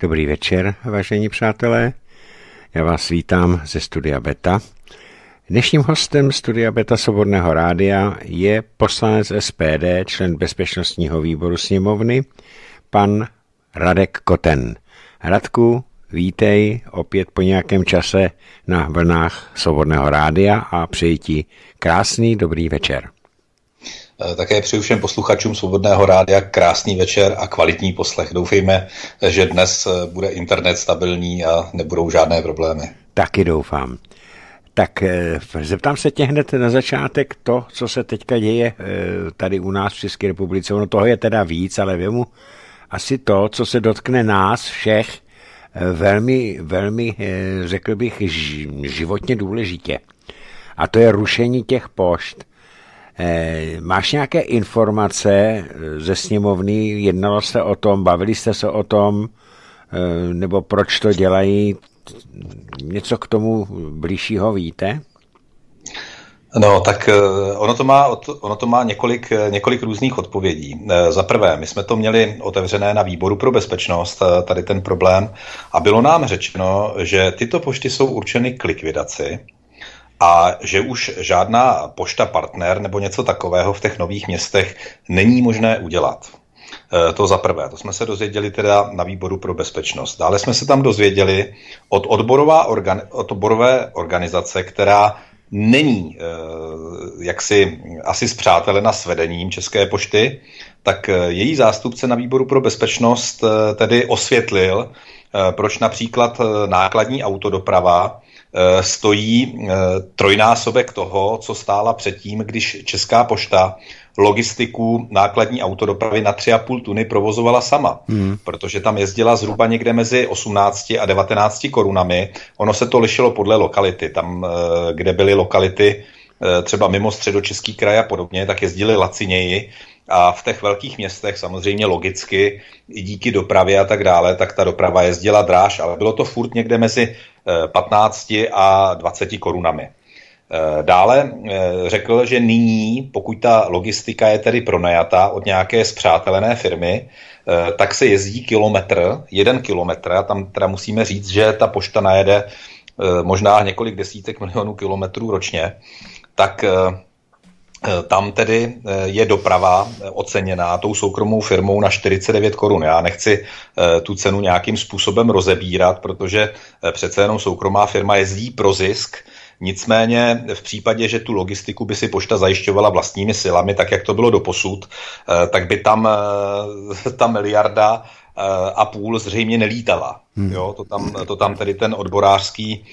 Dobrý večer, vážení přátelé. Já vás vítám ze studia Beta. Dnešním hostem studia Beta Svobodného rádia je poslanec SPD, člen Bezpečnostního výboru sněmovny, pan Radek Koten. Radku, vítej opět po nějakém čase na vlnách Svobodného rádia a přeji ti krásný dobrý večer. Eh, také přeju všem posluchačům Svobodného rádia krásný večer a kvalitní poslech. Doufejme, že dnes eh, bude internet stabilní a nebudou žádné problémy. Taky doufám. Tak eh, zeptám se tě hned na začátek to, co se teďka děje tady u nás v České republice. Ono toho je teda víc, ale věmu asi to, co se dotkne nás všech, velmi, velmi, řekl bych, životně důležitě. A to je rušení těch pošt. Eh, máš nějaké informace eh, ze sněmovny? Jednalo se o tom, bavili jste se o tom, eh, nebo proč to dělají? Něco k tomu blížšího víte? No, tak ono to má, ono to má několik, několik různých odpovědí. Za prvé, my jsme to měli otevřené na výboru pro bezpečnost, tady ten problém, a bylo nám řečeno, že tyto pošty jsou určeny k likvidaci, a že už žádná pošta partner nebo něco takového v těch nových městech není možné udělat. E, to za prvé, to jsme se dozvěděli teda na výboru pro bezpečnost. Dále jsme se tam dozvěděli od odborová organi- od odborové organizace, která není e, jaksi asi zpřátelena s vedením České pošty, tak e, její zástupce na výboru pro bezpečnost tedy osvětlil, proč například nákladní autodoprava Eh, stojí eh, trojnásobek toho, co stála předtím, když Česká pošta logistiku nákladní autodopravy na 3,5 tuny provozovala sama, hmm. protože tam jezdila zhruba někde mezi 18 a 19 korunami. Ono se to lišilo podle lokality. Tam, eh, kde byly lokality třeba mimo středočeský kraj a podobně, tak jezdili laciněji a v těch velkých městech samozřejmě logicky i díky dopravě a tak dále, tak ta doprava jezdila dráž, ale bylo to furt někde mezi 15 eh, a 20 korunami. Eh, dále eh, řekl, že nyní, pokud ta logistika je tedy pronajata od nějaké zpřátelené firmy, tak se jezdí kilometr, jeden kilometr, a tam teda musíme říct, že ta pošta najede možná několik desítek milionů kilometrů ročně, tak Eh, tam tedy eh, je doprava eh, oceněná tou soukromou firmou na 49 korun. Já nechci tu cenu nějakým způsobem rozebírat, protože přece jenom soukromá firma jezdí pro zisk, Nicméně v případě, že tu logistiku by si pošta zajišťovala vlastními silami, tak jak to bylo do posud, tak by tam ta miliarda a půl zřejmě nelítala. Hmm. Jo, to, tam, to tam tedy ten odborářský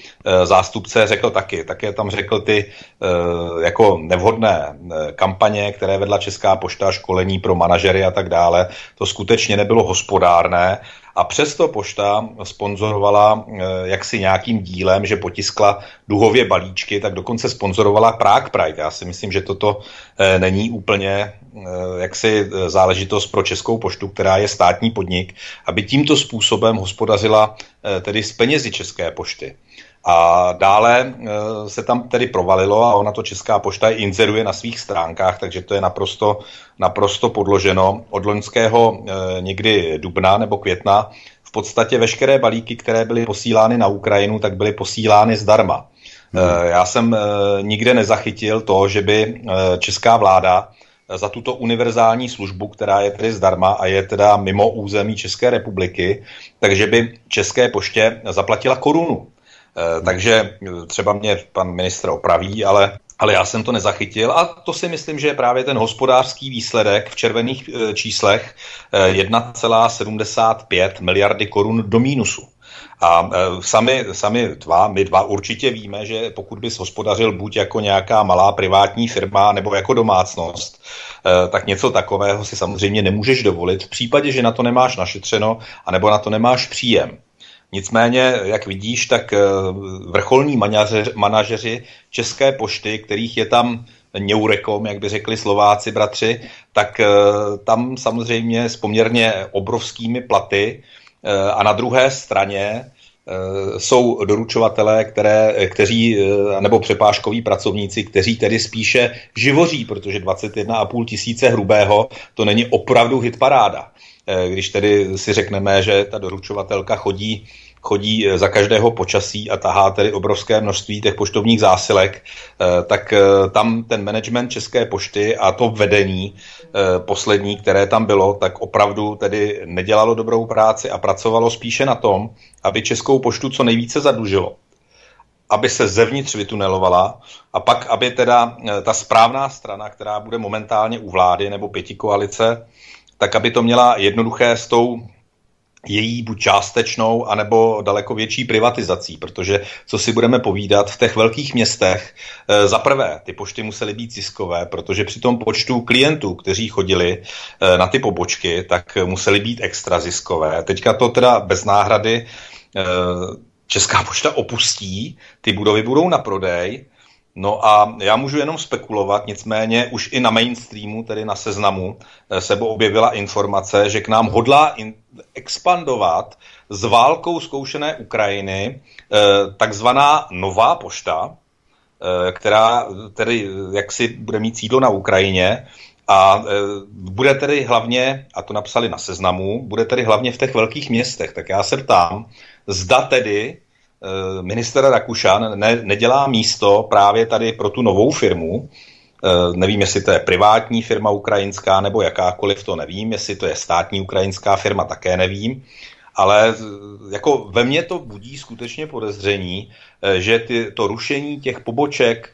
e, zástupce řekl taky. Také tam řekl ty e, jako nevhodné eh, kampaně, které vedla Česká pošta, školení pro manažery a tak dále. To skutečně nebylo hospodárné a přesto pošta sponzorovala jaksi nějakým dílem, že potiskla duhově balíčky, tak dokonce sponzorovala Prague Pride. Já si myslím, že toto není úplně jaksi záležitost pro Českou poštu, která je státní podnik, aby tímto způsobem hospodařila platila eh, tedy z penězi České pošty. A dále eh, se tam tedy provalilo a ona to Česká pošta inzeruje na svých stránkách, takže to je naprosto, naprosto podloženo. Od loňského eh, někdy dubna nebo května v podstatě veškeré balíky, které byly posílány na Ukrajinu, tak byly posílány zdarma. Hmm. Já jsem nikde nezachytil to, že by česká vláda za tuto univerzální službu, která je tedy zdarma a je teda mimo území České republiky, takže by České poště zaplatila korunu. E, takže e, třeba mě pan ministr opraví, ale ale já jsem to nezachytil a to si myslím, že je právě ten hospodářský výsledek v červených e, číslech 1,75 miliardy korun do mínusu. A e, sami, sami dva, my dva určitě víme, že pokud bys hospodařil buď jako nějaká malá privátní firma nebo jako domácnost, e, tak něco takového si samozřejmě nemůžeš dovolit v případě, že na to nemáš našetřeno anebo na to nemáš příjem. Nicméně, jak vidíš, tak e, vrcholní manažeři, manažeři České pošty, kterých je tam neurekom, jak by řekli Slováci bratři, tak tam samozřejmě s poměrně obrovskými platy, Eh, a na druhé straně eh, jsou doručovatelé, které, kteří, eh, nebo přepážkoví pracovníci, kteří tedy spíše živoří, protože 21,5 tisíce hrubého to není opravdu hitparáda. Když tedy si řekneme, že ta doručovatelka chodí chodí eh, za každého počasí a tahá tedy obrovské množství těch poštovních zásilek, eh, tak eh, tam ten management České pošty a to vedení poslední, které tam bylo, tak opravdu tedy nedělalo dobrou práci a pracovalo spíše na tom, aby Českou poštu co nejvíce zadlužilo aby se zevnitř vytunelovala a pak, aby teda ta správná strana, která bude momentálně u vlády nebo pěti koalice, tak aby to měla jednoduché s tou její buď částečnou, anebo daleko větší privatizací, protože co si budeme povídat, v těch velkých městech e, za prvé ty pošty musely být ziskové, protože při tom počtu klientů, kteří chodili e, na ty pobočky, tak musely být extra ziskové. Teďka to teda bez náhrady e, Česká pošta opustí, ty budovy budou na prodej, No a já můžu jenom spekulovat, nicméně už i na mainstreamu, tedy na seznamu, eh, se objevila informace, že k nám hodlá in- expandovat s válkou zkoušené Ukrajiny eh, takzvaná nová pošta, eh, která tedy jaksi bude mít sídlo na Ukrajině a bude tedy hlavně, a to napsali na seznamu, bude tedy hlavně v těch velkých městech. Tak já se ptám, zda tedy Eh, minister Rakušan ne, nedělá místo právě tady pro tu novou firmu, eh, nevím, jestli to je privátní firma ukrajinská nebo jakákoliv, to nevím, jestli to je státní ukrajinská firma, také nevím, ale eh, jako ve mně to budí skutečně podezření, že ty, to rušení těch poboček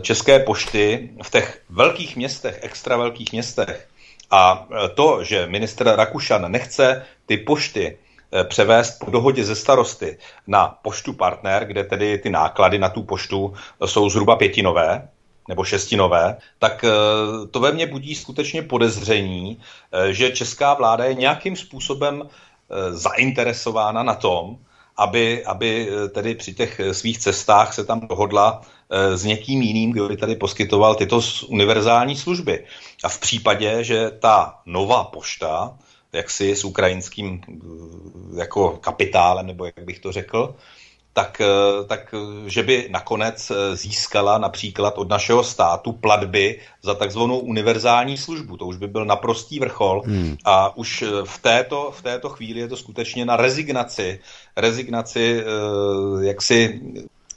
České pošty v těch velkých městech, extra velkých městech a to, že minister Rakušan nechce ty pošty Eh, převést po dohodě ze starosty na poštu partner, kde tedy ty náklady na tu poštu eh, jsou zhruba pětinové, nebo šestinové, tak eh, to ve mně budí skutečně podezření, že česká vláda je nějakým způsobem zainteresována na tom, aby, aby tedy při těch svých cestách se tam dohodla s někým jiným, kdo by tady poskytoval tyto univerzální služby. A v případě, že ta nová pošta jaksi s ukrajinským eh, jako kapitálem, nebo jak bych to řekl, tak, eh, tak eh, že by nakonec získala například od našeho státu platby za takzvanou univerzální službu. To už by byl naprostý vrchol hmm. a už v této, v této chvíli je to skutečně na rezignaci, rezignaci jaksi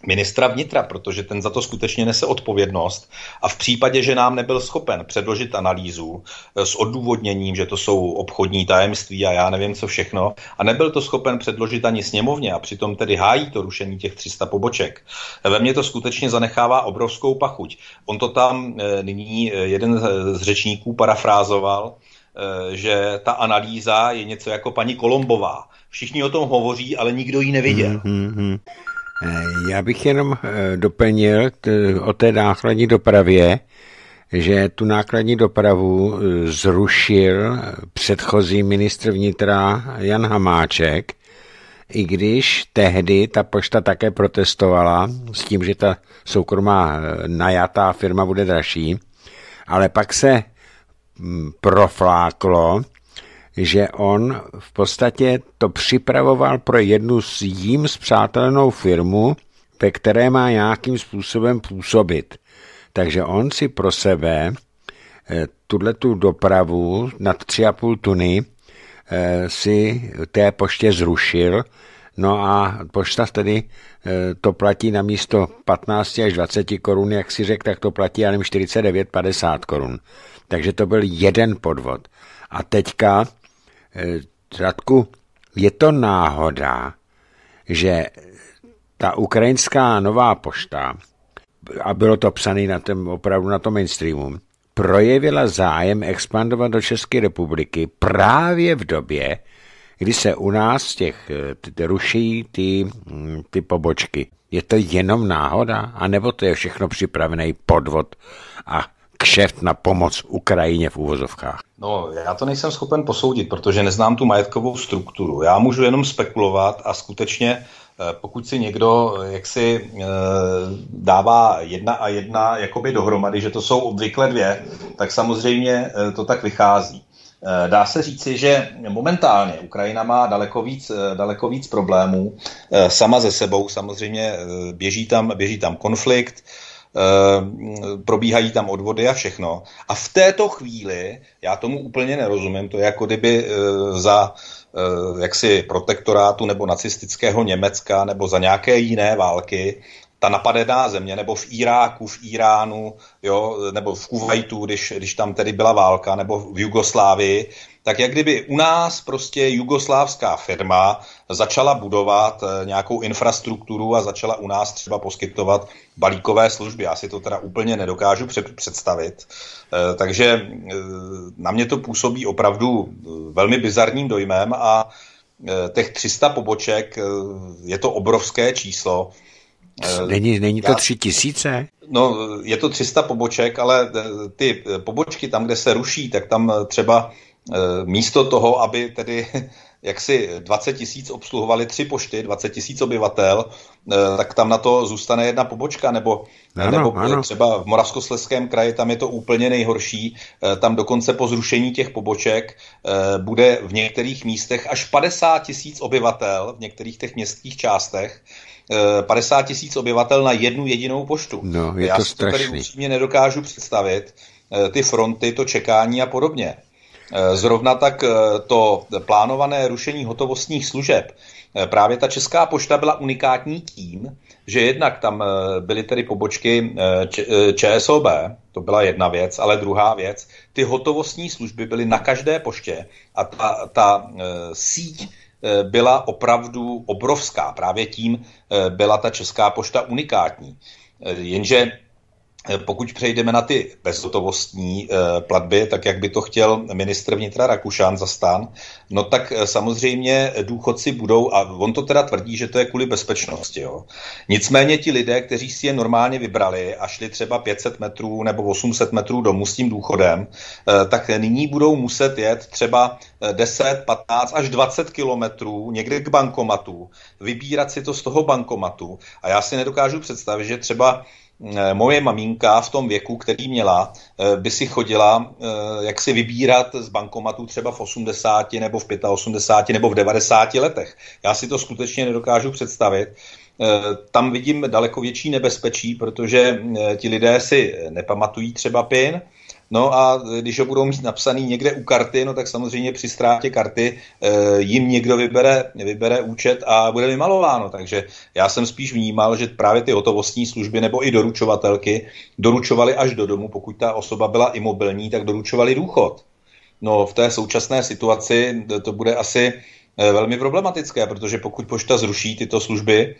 ministra vnitra, protože ten za to skutečně nese odpovědnost a v případě, že nám nebyl schopen předložit analýzu eh, s odůvodněním, že to jsou obchodní tajemství a já nevím co všechno, a nebyl to schopen předložit ani sněmovně a přitom tedy hájí to rušení těch 300 poboček, eh, ve mně to skutečně zanechává obrovskou pachuť. On to tam eh, nyní jeden z řečníků parafrázoval, že ta analýza je něco jako paní Kolombová. Všichni o tom hovoří, ale nikdo ji neviděl. Mm-hmm. Eh, já bych jenom eh, doplnil o té nákladní dopravě, že tu nákladní dopravu eh, zrušil předchozí ministr vnitra Jan Hamáček, i když tehdy ta pošta také protestovala s tím, že ta soukromá najatá firma bude dražší, ale pak se mm, profláklo, že on v podstatě to připravoval pro jednu s jím zpřátelenou firmu, ve které má nějakým způsobem působit. Takže on si pro sebe tuhle eh, tu dopravu nad 3,5 tuny eh, si té poště zrušil, no a pošta tedy eh, to platí na místo 15 až 20 korun, jak si řekl, tak to platí jenom nevím 49,50 korun. Takže to byl jeden podvod. A teďka Radku, je to náhoda, že ta ukrajinská nová pošta, a bylo to psané na tom, opravdu na tom mainstreamu, projevila zájem expandovat do České republiky právě v době, kdy se u nás těch ruší ty, hm, ty pobočky. Je to jenom náhoda, anebo to je všechno připravený podvod a kšeft na pomoc Ukrajině v úvozovkách? No, já to nejsem schopen posoudit, protože neznám tu majetkovou strukturu. Já můžu jenom spekulovat a skutečně eh, pokud si někdo eh, jaksi eh, dává jedna a jedna jakoby dohromady, že to jsou obvykle dvě, tak samozřejmě to tak vychází. Dá se říci, že momentálně Ukrajina má daleko víc, daleko víc problémů sama ze sebou. Samozřejmě běží tam, běží tam konflikt, Eh, probíhají tam odvody a všechno. A v této chvíli, já tomu úplně nerozumím, to je jako kdyby eh, za eh, jaksi protektorátu nebo nacistického Německa nebo za nějaké jiné války ta napadená země, nebo v Iráku, v Iránu, jo, nebo v Kuwaitu, když, když tam tedy byla válka, nebo v Jugoslávii, tak jak kdyby u nás prostě jugoslávská firma začala budovat eh, nějakou infrastrukturu a začala u nás třeba poskytovat balíkové služby. Já si to teda úplně nedokážu představit. Eh, takže eh, na mě to působí opravdu velmi bizarním dojmem a těch 300 poboček je to obrovské číslo. Není, není to tři tisíce? No, je to 300 poboček, ale ty pobočky tam, kde se ruší, tak tam třeba Eh, místo toho, aby tedy jak si 20 tisíc obsluhovali tři pošty, 20 tisíc obyvatel, eh, tak tam na to zůstane jedna pobočka, nebo, ano, nebo ano. třeba v Moravskosleském kraji tam je to úplně nejhorší, eh, tam dokonce po zrušení těch poboček bude v některých místech až 50 tisíc obyvatel, v některých těch městských částech, 50 tisíc obyvatel na jednu jedinou poštu. No, je Já to si strašný. to tady upřímně nedokážu představit, ty fronty, to čekání a podobně. Eh, zrovna tak eh, to plánované rušení hotovostních služeb. Eh, právě ta Česká pošta byla unikátní tím, že jednak tam byly tedy pobočky ČSOB, to byla jedna věc, ale druhá věc, ty hotovostní služby byly na každé poště a ta, ta síť byla opravdu obrovská. Právě tím byla ta Česká pošta unikátní. Jenže Eh, pokud přejdeme na ty bezhotovostní eh, platby, tak jak by to chtěl ministr vnitra Rakušán za stán, no tak eh, samozřejmě důchodci budou, a on to teda tvrdí, že to je kvůli bezpečnosti. Jo. Nicméně ti lidé, kteří si je normálně vybrali a šli třeba 500 metrů nebo 800 metrů domů s tím důchodem, tak nyní budou muset jet třeba 10, 15 až 20 kilometrů někde k bankomatu, vybírat si to z toho bankomatu. A já si nedokážu představit, že třeba Eh, moje maminka v tom věku, který měla, eh, by si chodila, eh, jak si vybírat z bankomatu třeba v 80 nebo v 85 nebo v 90 letech. Já si to skutečně nedokážu představit. Tam vidím daleko větší nebezpečí, protože ti lidé si nepamatují třeba PIN, No a když ho budou mít napsaný někde u karty, no tak samozřejmě při ztrátě karty e, jim někdo vybere, vybere účet a bude vymalováno. Takže já jsem spíš vnímal, že právě ty hotovostní služby nebo i doručovatelky doručovaly až do domu, pokud ta osoba byla imobilní, tak doručovali důchod. No v té současné situaci to bude asi eh, velmi problematické, protože pokud pošta zruší tyto služby,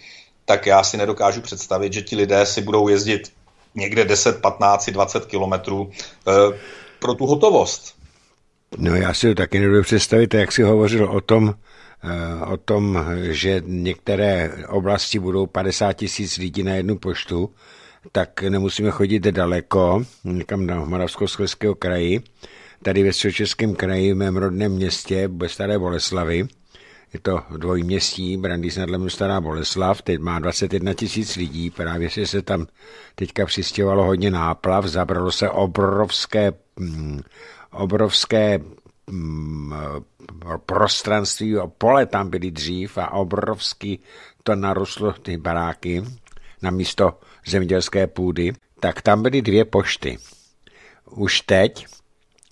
tak já si nedokážu představit, že ti lidé si budou jezdit někde 10, 15, 20 kilometrů eh, pro tu hotovost. No já si to taky nebudu představit, jak si hovořil o tom, eh, o tom, že některé oblasti budou 50 tisíc lidí na jednu poštu, tak nemusíme chodit daleko, někam na Moravskoslezského kraji, tady ve Českém kraji, v mém rodném městě, ve Staré Boleslavi, je to dvojměstí, Brandýs nad Lemem Stará Boleslav, teď má 21 tisíc lidí, právě se se tam teďka přistěvalo hodně náplav, zabralo se obrovské, mm, obrovské mm, prostranství, pole tam byly dřív a obrovský to narostlo ty baráky na místo zemědělské půdy, tak tam byly dvě pošty. Už teď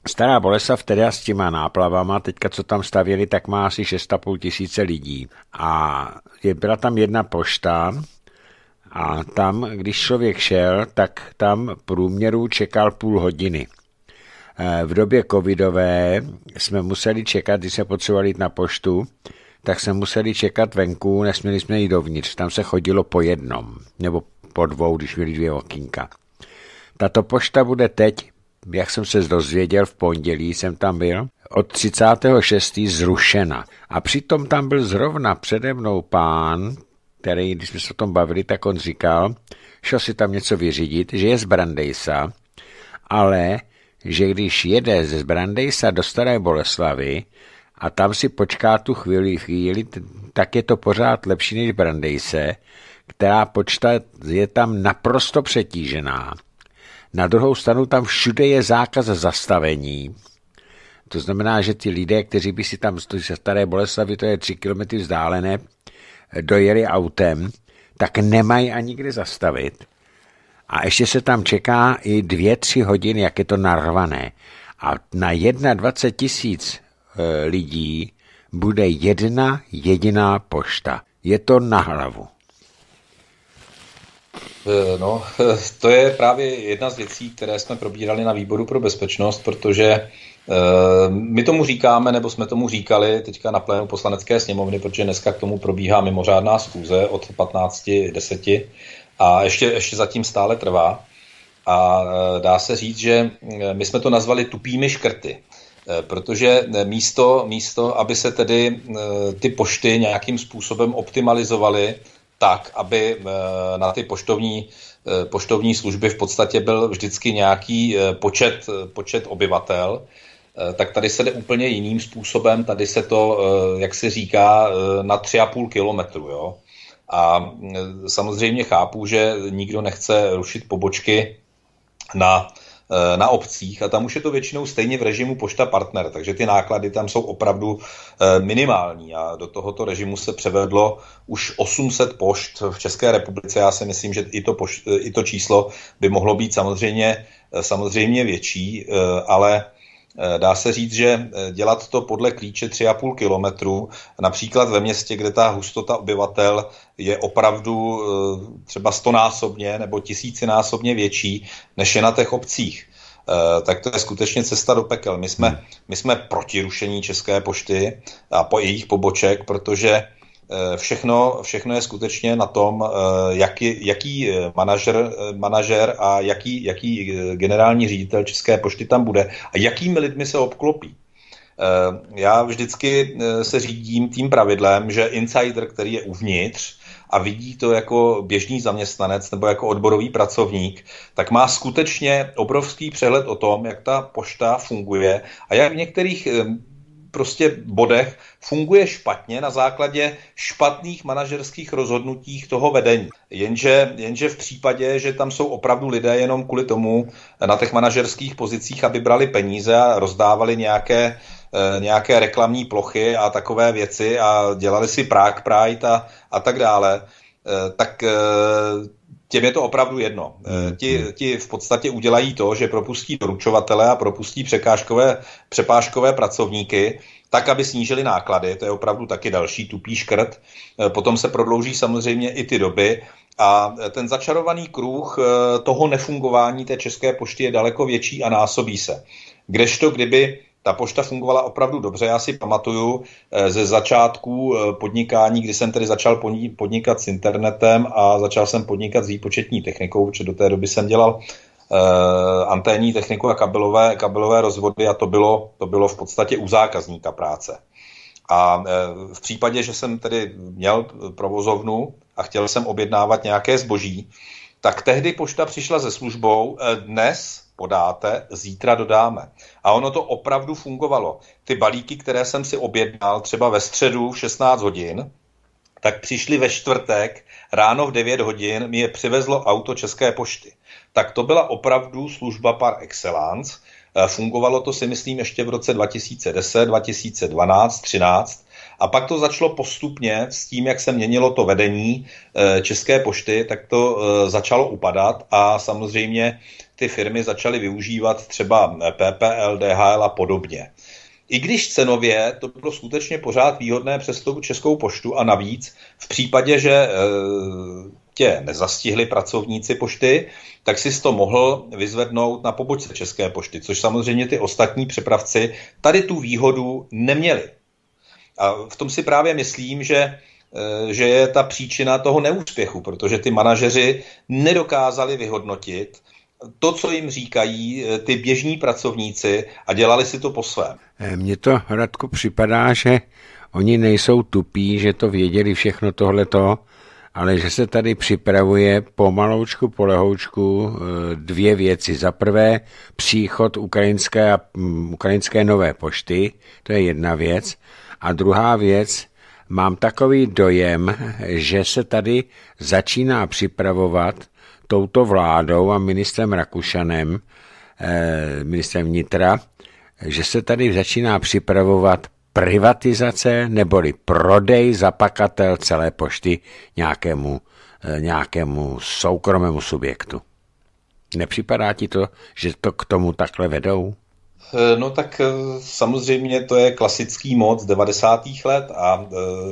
Stará Boleslav teda s těma náplavama, teďka co tam stavěli, tak má asi 6,5 tisíce lidí. A je, byla tam jedna pošta, a tam, když člověk šel, tak tam průměru čekal půl hodiny. E, v době covidové jsme museli čekat, když se potřebovali jít na poštu, tak jsme museli čekat venku, nesměli jsme jít dovnitř. Tam se chodilo po jednom, nebo po dvou, když byly dvě okýnka. Tato pošta bude teď jak jsem se dozvěděl v pondělí, jsem tam byl, od 36. zrušena. A přitom tam byl zrovna přede mnou pán, který, když jsme se o tom bavili, tak on říkal, šel si tam něco vyřídit, že je z Brandejsa, ale že když jede ze Brandejsa do Staré Boleslavy a tam si počká tu chvíli, chvíli tak je to pořád lepší než Brandejse, která počta je tam naprosto přetížená na druhou stranu tam všude je zákaz zastavení. To znamená, že ty lidé, kteří by si tam ze Staré Boleslavy, to je 3 kilometry vzdálené, dojeli autem, tak nemají ani kde zastavit. A ještě se tam čeká i dvě, tři hodiny, jak je to narvané. A na 21 tisíc e, lidí bude jedna jediná pošta. Je to na hlavu. Eh, no, eh, to je právě jedna z věcí, které jsme probírali na výboru pro bezpečnost, protože eh, my tomu říkáme, nebo jsme tomu říkali teďka na plénu poslanecké sněmovny, protože dneska k tomu probíhá mimořádná schůze od 15.10 a ještě, ještě zatím stále trvá. A dá se říct, že my jsme to nazvali tupými škrty, protože místo, místo aby se tedy ty pošty nějakým způsobem optimalizovaly, tak, aby eh, na ty poštovní, eh, poštovní služby v podstatě byl vždycky nějaký eh, počet, počet obyvatel, tak tady se jde úplně jiným způsobem, tady se to, jak se říká, na 3,5 kilometru, jo. A samozřejmě chápu, že nikdo nechce rušit pobočky na Eh, na obcích a tam už je to většinou stejně v režimu pošta partner, takže ty náklady tam jsou opravdu eh, minimální a do tohoto režimu se převedlo už 800 pošt v České republice. Já si myslím, že i to, pošt, i to číslo by mohlo být samozřejmě, eh, samozřejmě větší, ale Eh, dá se říct, že eh, dělat to podle klíče 3,5 kilometru, například ve městě, kde ta hustota obyvatel je opravdu eh, třeba stonásobně nebo tisícinásobně větší, než je na těch obcích tak to je skutečně cesta do pekel. My jsme, hmm. my jsme proti rušení České pošty a po jejich poboček, protože Eh, všechno, všechno je skutečně na tom, eh, jaký, jaký eh, manažer, manažer a jaký, jaký generální ředitel České pošty tam bude a jakými lidmi se obklopí. Já vždycky se řídím tím pravidlem, že insider, který je uvnitř, a vidí to jako běžný zaměstnanec nebo jako odborový pracovník, tak má skutečně obrovský přehled o tom, jak ta pošta funguje a jak v některých prostě bodech funguje špatně na základě špatných manažerských rozhodnutích toho vedení. Jenže, jenže v případě, že tam jsou opravdu lidé jenom kvůli tomu eh, na těch manažerských pozicích, aby brali peníze a rozdávali nějaké eh, nějaké reklamní plochy a takové věci a dělali si Prague Pride a, a tak dále, eh, tak těm je to opravdu jedno. Hmm, ti, hmm. ti v podstatě udělají to, že propustí doručovatele a propustí překážkové, přepážkové pracovníky tak, aby snížili náklady, to je opravdu taky další tupý škrt. Eh, potom se prodlouží samozřejmě i ty doby, a eh, ten začarovaný kruh eh, toho nefungování té české pošty je daleko větší a násobí se. Kdežto, kdyby ta pošta fungovala opravdu dobře, já si pamatuju ze začátku podnikání, kdy jsem tedy začal podnikat s internetem a začal jsem podnikat s výpočetní technikou, protože do té doby jsem dělal Eh, anténní techniku a kabelové, kabelové rozvody a to bylo, to bylo v podstatě u zákazníka práce. A eh, v případě, že jsem tedy měl provozovnu a chtěl jsem objednávat nějaké zboží, tak tehdy pošta přišla se službou, eh, dnes podáte, zítra dodáme. A ono to opravdu fungovalo. Ty balíky, které jsem si objednal třeba ve středu v 16 hodin, tak přišli ve čtvrtek ráno v 9 hodin, mi je přivezlo auto České pošty tak to byla opravdu služba par excellence. Eh, fungovalo to si myslím ještě v roce 2010, 2012, 13. A pak to začalo postupně s tím, jak se měnilo to vedení eh, České pošty, tak to eh, začalo upadat a samozřejmě ty firmy začaly využívat třeba PPL, DHL a podobně. I když cenově to bylo skutečně pořád výhodné přes tu Českou poštu a navíc v případě, že tě nezastihli pracovníci pošty, tak si to mohl vyzvednout na pobočce České pošty, což samozřejmě ty ostatní přepravci tady tu výhodu neměli. A v tom si právě myslím, že eh, že je ta příčina toho neúspěchu, protože ty manažeři nedokázali vyhodnotit to, co jim říkají eh, ty běžní pracovníci a dělali si to po svém. Eh, mně to, Radku, připadá, že oni nejsou tupí, že to věděli všechno tohleto, ale že se tady připravuje pomaloučku, polehoučku eh, dvě věci. Za prvé příchod ukrajinské, mm, ukrajinské nové pošty, to je jedna věc. A druhá věc, mám takový dojem, že se tady začíná připravovat touto vládou a ministrem Rakušanem, eh, ministrem vnitra, že se tady začíná připravovat privatizace neboli prodej zapakatel celé pošty nějakému, eh, nějakému soukromému subjektu. Nepřipadá ti to, že to k tomu takhle vedou? Eh, no tak eh, samozřejmě to je klasický moc 90. let a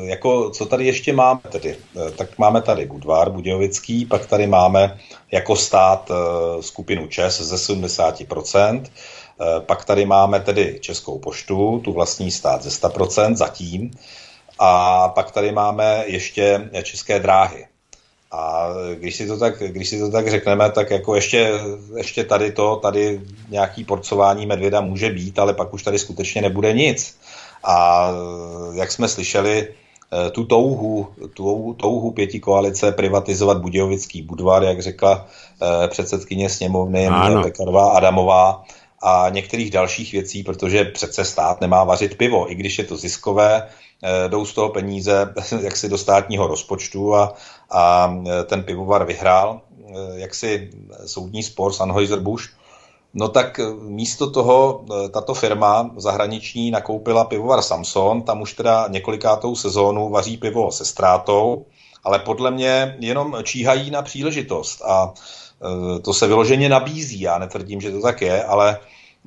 jako co tady ještě máme tedy? Tak máme tady Budvar Budějovický, pak tady máme jako stát skupinu ČES ze 70%, Eh, pak tady máme tedy Českou poštu, tu vlastní stát ze 100% zatím. A pak tady máme ještě České dráhy. A když si to tak, když si to tak řekneme, tak jako ještě, ještě tady to, tady nějaký porcování medvěda může být, ale pak už tady skutečně nebude nic. A eh, jak jsme slyšeli, eh, tu touhu, tu touhu pěti koalice privatizovat Budějovický budvar, jak řekla předsedkyně sněmovny Pekarová Adamová, a některých dalších věcí, protože přece stát nemá vařit pivo, i když je to ziskové, eh, jdou z toho peníze jaksi do státního rozpočtu a, a eh, ten pivovar vyhrál eh, jaksi soudní spor Anheuser-Busch, No tak místo toho tato firma zahraniční nakoupila pivovar Samson, tam už teda několikátou sezónu vaří pivo se ztrátou, ale podle mě jenom číhají na příležitost a Eh, to se vyloženě nabízí, já netvrdím, že to tak je, ale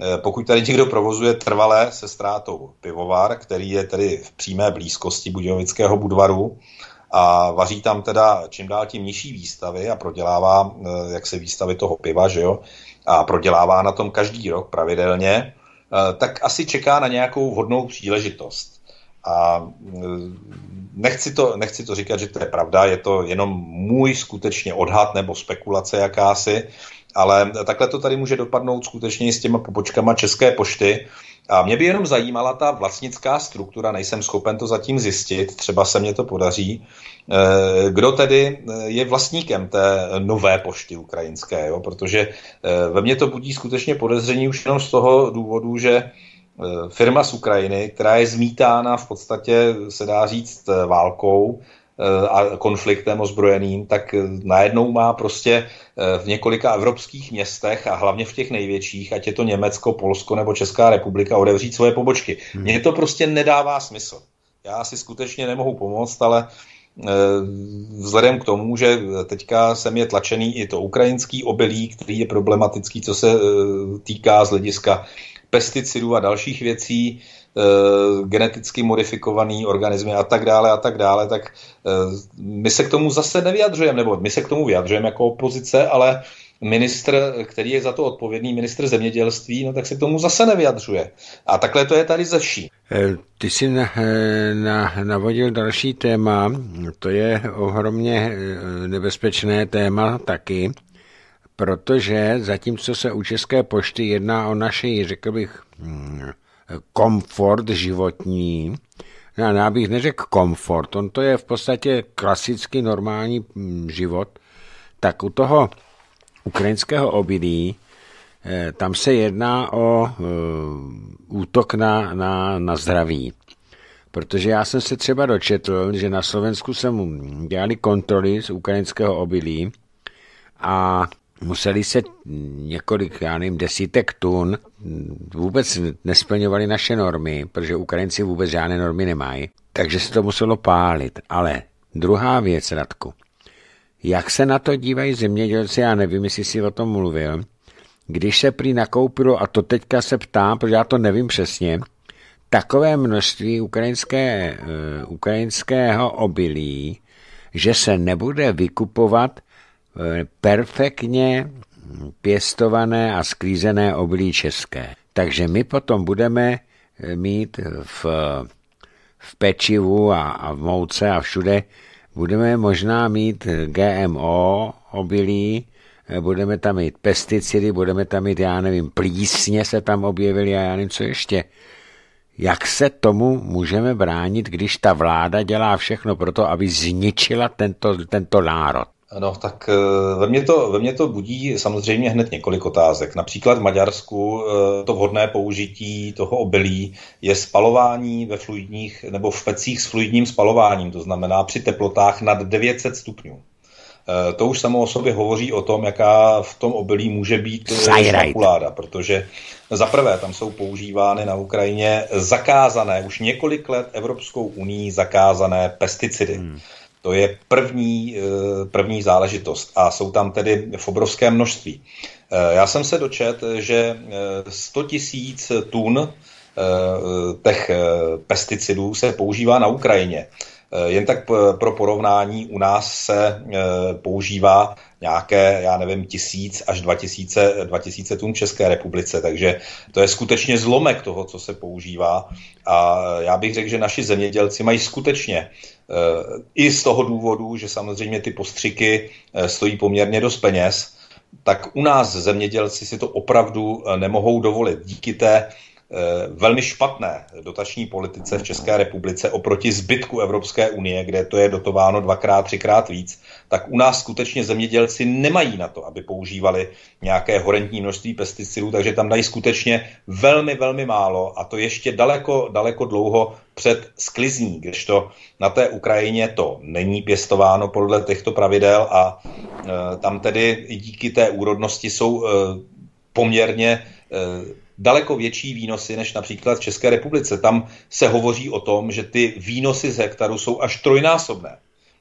eh, pokud tady někdo provozuje trvalé se ztrátou pivovar, který je tedy v přímé blízkosti Budějovického budvaru a vaří tam teda čím dál tím nižší výstavy a prodělává, eh, jak se výstavy toho piva, že jo, a prodělává na tom každý rok pravidelně, tak asi čeká na nějakou vhodnou příležitost. A eh, nechci to, nechci to říkat, že to je pravda, je to jenom můj skutečně odhad nebo spekulace jakási, ale takhle to tady může dopadnout skutečně s těma pobočkama České pošty. A mě by jenom zajímala ta vlastnická struktura, nejsem schopen to zatím zjistit, třeba se mě to podaří. Eh, kdo tedy eh, je vlastníkem té nové pošty ukrajinské, jo? protože ve mně to budí skutečně podezření už jenom z toho důvodu, že Eh, firma z Ukrajiny, která je zmítána v podstatě, se dá říct, eh, válkou eh, a konfliktem ozbrojeným, tak najednou má prostě v několika evropských městech a hlavně v těch největších, ať je to Německo, Polsko nebo Česká republika, odevřít svoje pobočky. Hmm. Mně to prostě nedává smysl. Já si skutečně nemohu pomoct, ale vzhledem k tomu, že teďka jsem je tlačený i to ukrajinský obilí, který je problematický, co se týká z hlediska pesticidů a dalších věcí, eh, geneticky modifikovaný organismy a tak dále a tak dále, tak eh, my se k tomu zase nevyjadřujeme, nebo my se k tomu vyjadřujeme jako opozice, ale ministr, který je za to odpovědný, ministr zemědělství, no tak se k tomu zase nevyjadřuje. A takhle to je tady ze vší. Eh, ty jsi na, na, navodil další téma, to je ohromně nebezpečné téma taky, protože zatímco se u České pošty jedná o naši, řekl bych, hmm, komfort životní, já, já bych neřekl komfort, on to je v podstatě klasický normální hmm, život, tak u toho ukrajinského obilí eh, tam se jedná o eh, útok na, na, na zdraví. Protože já jsem se třeba dočetl, že na Slovensku mu dělali kontroly z ukrajinského obilí a museli se několik, já nevím, desítek tun, vůbec nesplňovali naše normy, protože Ukrajinci vůbec žádné normy nemají, takže se to muselo pálit. Ale druhá věc, Radku, jak se na to dívají zemědělci, já nevím, jestli si o tom mluvil, když se prý nakoupilo, a to teďka se ptám, protože já to nevím přesně, takové množství ukrajinské, uh, ukrajinského obilí, že se nebude vykupovat Eh, perfektně pěstované a sklízené obilí české. Takže my potom budeme eh, mít v, v pečivu a, a v mouce a všude budeme možná mít GMO obilí, eh, budeme tam mít pesticidy, budeme tam mít, já nevím, plísně se tam objevily a já nevím, co ještě. Jak se tomu můžeme bránit, když ta vláda dělá všechno pro to, aby zničila tento, tento národ? No, tak eh, ve mně, to, ve mně to budí samozřejmě hned několik otázek. Například v Maďarsku eh, to vhodné použití toho obilí je spalování ve fluidních nebo v pecích s fluidním spalováním, to znamená při teplotách nad 900 stupňů. Eh, to už samo o sobě hovoří o tom, jaká v tom obilí může být šmakuláda, protože za prvé tam jsou používány na Ukrajině zakázané, už několik let Evropskou unii zakázané pesticidy. Hmm to je první, eh, první záležitost a jsou tam tedy v obrovském množství. Eh, já jsem se dočet, že 100 eh, tisíc tun těch pesticidů se používá na Ukrajině. Jen tak pro porovnání, u nás se používá nějaké, já nevím, tisíc až dva dva tisíce tun v České republice, takže to je skutečně zlomek toho, co se používá a já bych řekl, že naši zemědělci mají skutečně eh, i z toho důvodu, že samozřejmě ty postřiky eh, stojí poměrně dost peněz, tak u nás zemědělci si to opravdu eh, nemohou dovolit. Díky té Eh, velmi špatné dotační politice v České republice oproti zbytku Evropské unie, kde to je dotováno dvakrát, třikrát víc, tak u nás skutečně zemědělci nemají na to, aby používali nějaké horentní množství pesticidů, takže tam dají skutečně velmi, velmi málo a to ještě daleko, daleko dlouho před sklizní, kdežto na té Ukrajině to není pěstováno podle těchto pravidel a e, tam tedy i díky té úrodnosti jsou e, poměrně e, daleko větší výnosy než například v České republice. Tam se hovoří o tom, že ty výnosy z hektaru jsou až trojnásobné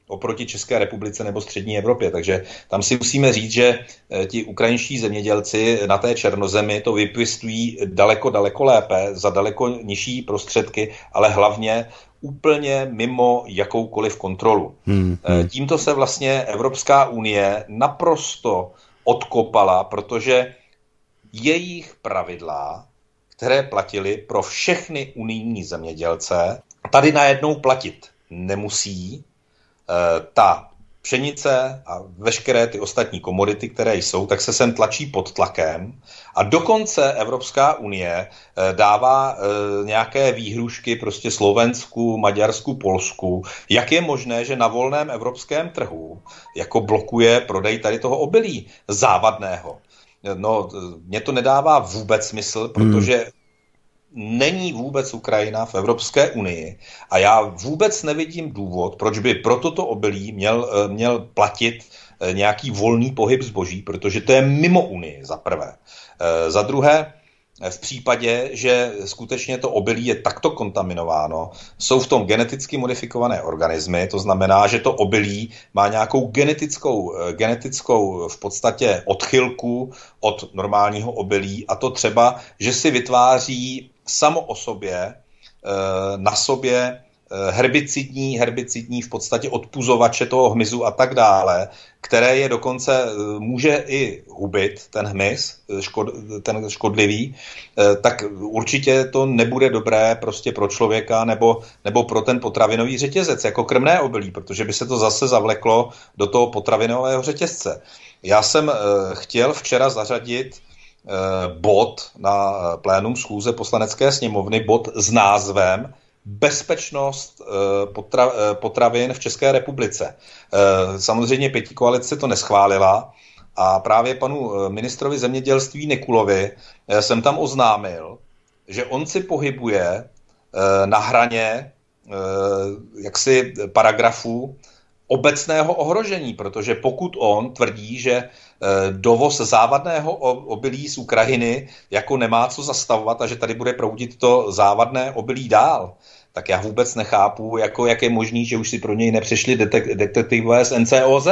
oproti České republice nebo střední Evropě. Takže tam si musíme říct, že eh, ti ukrajinští zemědělci na té černozemi to vypistují daleko, daleko lépe, za daleko nižší prostředky, ale hlavně úplně mimo jakoukoliv kontrolu. Hmm, eh, hmm. Tímto se vlastně Evropská unie naprosto odkopala, protože jejich pravidla, které platily pro všechny unijní zemědělce, tady najednou platit nemusí. Eh, ta pšenice a veškeré ty ostatní komodity, které jsou, tak se sem tlačí pod tlakem a dokonce Evropská unie eh, dává eh, nějaké výhrušky prostě Slovensku, Maďarsku, Polsku, jak je možné, že na volném evropském trhu jako blokuje prodej tady toho obilí závadného no, mně to nedává vůbec smysl, hmm. protože hmm není vůbec Ukrajina v Evropské unii a já vůbec nevidím důvod, proč by pro toto obilí měl, eh, měl platit eh, nějaký volný pohyb zboží, protože to je mimo unii za prvé. Eh, za druhé, v případě, že skutečně to obilí je takto kontaminováno, jsou v tom geneticky modifikované organismy, to znamená, že to obilí má nějakou genetickou, eh, genetickou v podstatě odchylku od normálního obilí a to třeba, že si vytváří samo o sobě eh, na sobě Eh, herbicidní, herbicidní v podstatě odpuzovače toho hmyzu a tak dále, které je dokonce, eh, může i hubit ten hmyz, eh, škod, ten škodlivý, tak určitě to nebude dobré prostě pro člověka nebo, nebo pro ten potravinový řetězec jako krmné obilí, protože by se to zase zavleklo do toho potravinového řetězce. Já jsem chtěl včera zařadit bod na plénum schůze poslanecké sněmovny, bod s názvem bezpečnost eh, potra, eh, potravin v České republice. Eh, samozřejmě pětí koalice to neschválila a právě panu ministrovi zemědělství Nikulovi jsem tam oznámil, že on si pohybuje na hraně jaksi paragrafů, obecného ohrožení, protože pokud on tvrdí, že eh, dovoz závadného obilí z Ukrajiny jako nemá co zastavovat a že tady bude proudit to závadné obilí dál, tak já vůbec nechápu, jako jak je možný, že už si pro něj nepřešli detek- detektivové z NCOZ.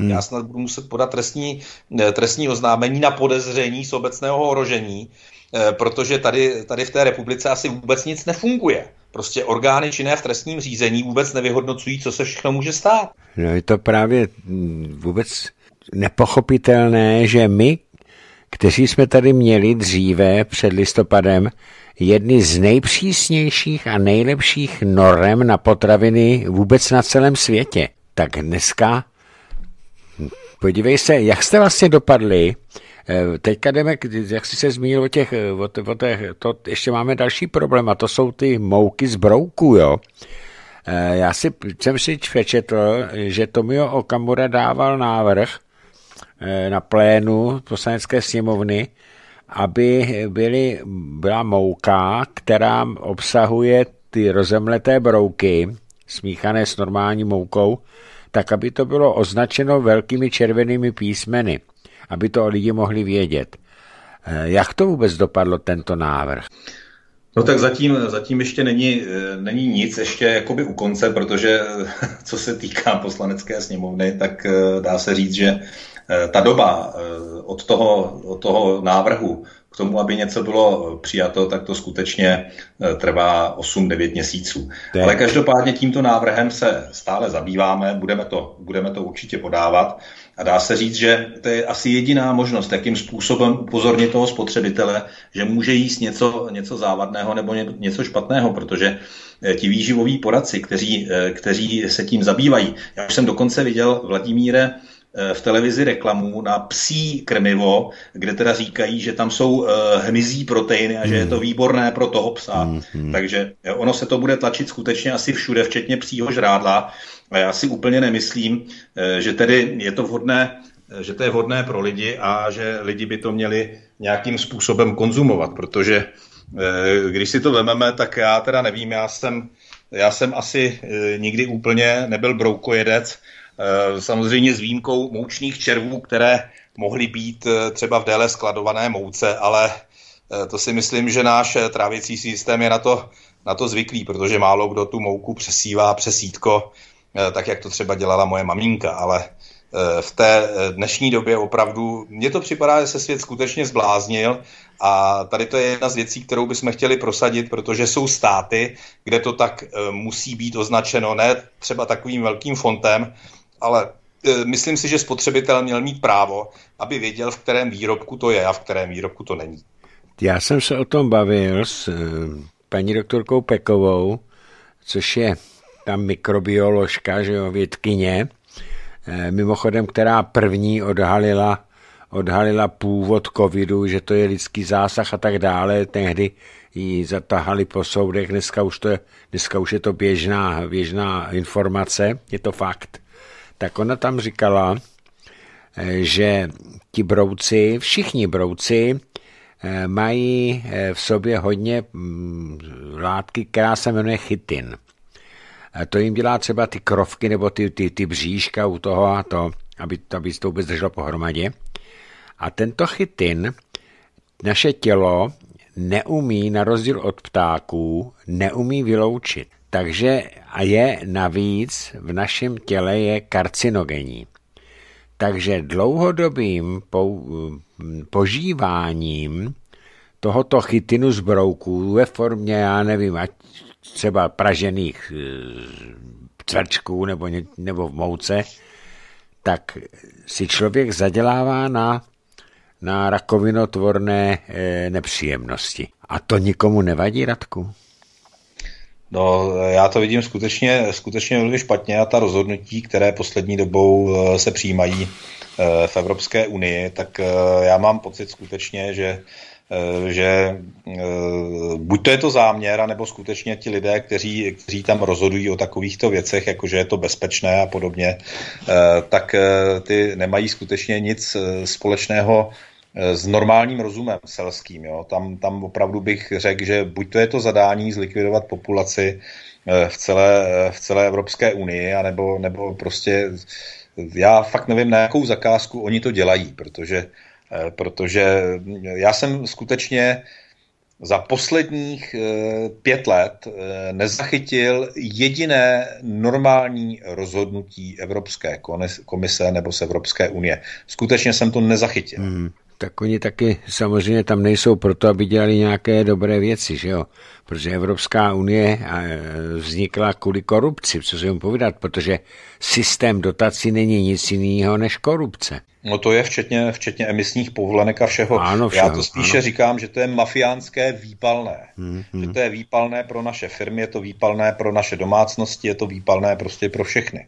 Hmm. Já snad budu muset podat trestní, eh, trestní oznámení na podezření z obecného ohrožení, eh, protože tady, tady v té republice asi vůbec nic nefunguje prostě orgány činné v trestním řízení vůbec nevyhodnocují, co se všechno může stát. No je to právě mm, vůbec nepochopitelné, že my, kteří jsme tady měli dříve před listopadem jedny z nejpřísnějších a nejlepších norem na potraviny vůbec na celém světě, tak dneska podívej se, jak jste vlastně dopadli Eh, teďka jdeme, jak jsi se zmínil o těch, eh, o, těch, o těch, to, ještě máme další problém a to jsou ty mouky z brouku, jo. Eh, já si, jsem si přečetl, že Tomio Okamura dával návrh na plénu poslanecké sněmovny, aby byly, byla mouka, která obsahuje ty rozemleté brouky, smíchané s normální moukou, tak aby to bylo označeno velkými červenými písmeny aby to lidi mohli vědět. Eh, jak to vůbec dopadlo, tento návrh? No tak zatím, zatím ještě není, eh, není nic ještě jakoby u konce, protože eh, co se týká poslanecké sněmovny, tak dá se říct, že ta doba od toho, od toho návrhu k tomu, aby něco bylo přijato, tak to skutečně trvá 8-9 měsíců. Tak. Ale každopádně tímto návrhem se stále zabýváme, budeme to, budeme to určitě podávat. A dá se říct, že to je asi jediná možnost, jakým způsobem upozornit toho spotřebitele, že může jíst něco, něco závadného nebo něco špatného, protože eh, ti výživoví poradci, kteří, eh, kteří se tím zabývají. Já už jsem dokonce viděl Vladimíre Eh, v televizi reklamu na psí krmivo, kde teda říkají, že tam jsou eh, hmyzí proteiny a že je to hmm. výborné pro toho psa. Mm-hmm. Takže eh, ono se to bude tlačit skutečně asi všude, včetně psího žrádla. A já si úplně nemyslím, že tedy je to vhodné že to je vhodné pro lidi a že lidi by to měli nějakým způsobem konzumovat, protože když si to vememe, tak já teda nevím, já jsem, já jsem asi nikdy úplně nebyl broukojedec, Eh, samozřejmě s výjimkou moučných červů, které mohly být eh, třeba v déle skladované mouce, ale eh, to si myslím, že náš trávicí systém je na to, na to zvyklý, protože málo kdo tu mouku přesívá přesítko, tak jak to třeba dělala moje maminka, ale v té dnešní době opravdu, mně to připadá, že se svět skutečně zbláznil a tady to je jedna z věcí, kterou bychom chtěli prosadit, protože jsou státy, kde to tak musí být označeno, ne třeba takovým velkým fontem, ale e, myslím si, že spotřebitel měl mít právo, aby věděl, v kterém výrobku to je a v kterém výrobku to není. Já jsem se o tom bavil s e, paní doktorkou Pekovou, což je ta mikrobioložka, že jo, větkyně, e, mimochodem, která první odhalila, odhalila původ covidu, že to je lidský zásah a tak dále, tehdy ji zatahali po soudech, dneska už, to je, dneska už je to běžná, běžná informace, je to fakt tak ona tam říkala, eh, že ti brouci, všichni brouci, eh, mají eh, v sobě hodně mm, látky, která se jmenuje chytin. A to jim dělá třeba ty krovky nebo ty, ty, ty bříška u toho a to, aby, aby se to vůbec drželo pohromadě. A tento chytin naše tělo neumí, na rozdíl od ptáků, neumí vyloučit. Takže a je navíc v našem těle je karcinogenní. Takže dlouhodobým po, požíváním tohoto chytinu z brouků ve formě, já nevím, ať třeba pražených e, cvrčků nebo, nebo v mouce, tak si člověk zadělává na, na rakovinotvorné e, nepříjemnosti. A to nikomu nevadí, Radku? No, já to vidím skutečně, skutečně velmi špatně a ta rozhodnutí, které poslední dobou eh, se přijímají eh, v Evropské unii, tak eh, já mám pocit skutečně, že že buď to je to záměr, nebo skutečně ti lidé, kteří, kteří tam rozhodují o takovýchto věcech, jakože je to bezpečné a podobně, tak ty nemají skutečně nic společného Eh, s normálním rozumem selským. Jo. Tam, tam opravdu bych řekl, že buď to je to zadání zlikvidovat populaci eh, v celé, eh, v celé Evropské unii, anebo, nebo prostě já fakt nevím, na jakou zakázku oni to dělají, protože, protože já jsem skutečně za posledních pět let nezachytil jediné normální rozhodnutí Evropské komise nebo z Evropské unie. Skutečně jsem to nezachytil. Mm tak oni taky samozřejmě tam nejsou proto, aby dělali nějaké dobré věci, že jo? Protože Evropská unie eh, vznikla kvůli korupci, co se jim povídat, protože systém dotací není nic jiného než korupce. No to je včetně, včetně emisních povolenek a všeho. Ano, všeho. Já to spíše ano. říkám, že to je mafiánské výpalné. Hmm, hmm. Že mhm. to je výpalné pro naše firmy, je to výpalné pro naše domácnosti, je to výpalné prostě pro všechny.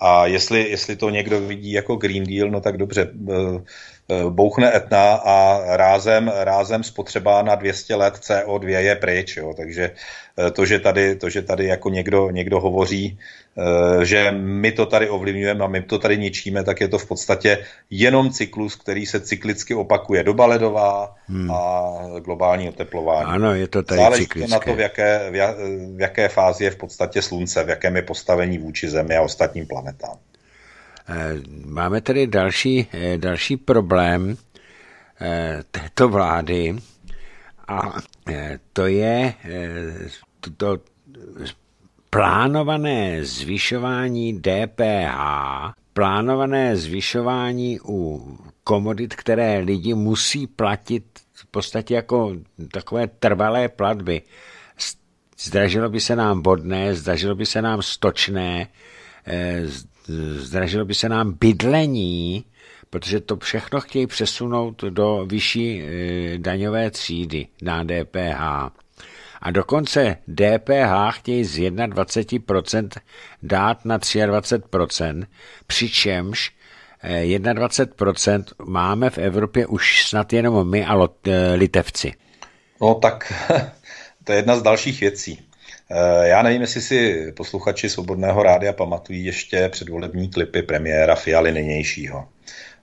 A jestli, jestli to někdo vidí jako Green Deal, no tak dobře, eh, Eh, bouchne etna a rázem, rázem spotřeba na 200 let CO2 je pryč. Jo. Takže eh, to, že tady, to, že tady jako někdo, někdo hovoří, eh, že my to tady ovlivňujeme a my to tady ničíme, tak je to v podstatě jenom cyklus, který se cyklicky opakuje. Doba ledová hmm. a globální oteplování. Ano, je to tady Záleží cyklické. na to, v jaké, v jaké fázi je v podstatě slunce, v jakém je postavení vůči Zemi a ostatním planetám. Eh, máme tedy další, eh, další problém eh, této vlády a to je to plánované zvyšování DPH, plánované zvyšování u komodit, které lidi musí platit v podstatě jako takové trvalé platby. Zdražilo by se nám bodné, zdražilo by se nám stočné, Eh, zdražilo by se nám bydlení, protože to všechno chtějí přesunout do vyšší eh, daňové třídy na DPH. A dokonce DPH chtějí z 21% dát na 23%, přičemž 21% eh, máme v Evropě už snad jenom my a Litevci. No tak to je jedna z dalších věcí. Eh, já nevím, jestli si posluchači Svobodného rádia pamatují ještě předvolební klipy premiéra Fialy nynějšího.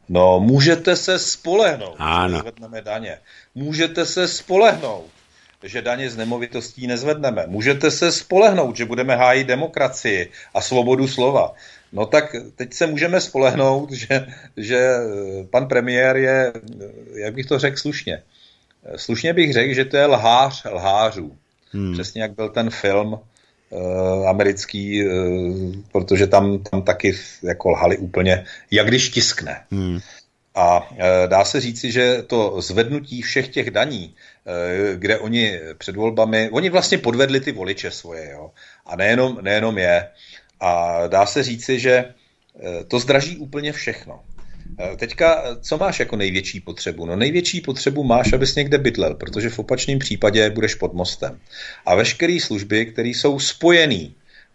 No, můžete se spolehnout, ano. že zvedneme daně. Můžete se spolehnout, že daně z nemovitostí nezvedneme. Můžete se spolehnout, že budeme hájit demokracii a svobodu slova. No tak teď se můžeme spolehnout, že, že eh, pan premiér je, eh, jak bych to řekl slušně, slušně bych řekl, že to je lhář lhářů. Hmm. Přesně jak byl ten film uh, americký, uh, protože tam, tam taky jako lhali úplně, jak když tiskne. Hmm. A uh, dá se říci, že to zvednutí všech těch daní, uh, kde oni před volbami, oni vlastně podvedli ty voliče svoje, jo? a nejenom, nejenom je. A dá se říci, že to zdraží úplně všechno. Eh, teďka, eh, co máš jako největší potřebu? No největší potřebu máš, abys někde bydlel, protože v opačném případě budeš pod mostem. A veškeré služby, které jsou spojené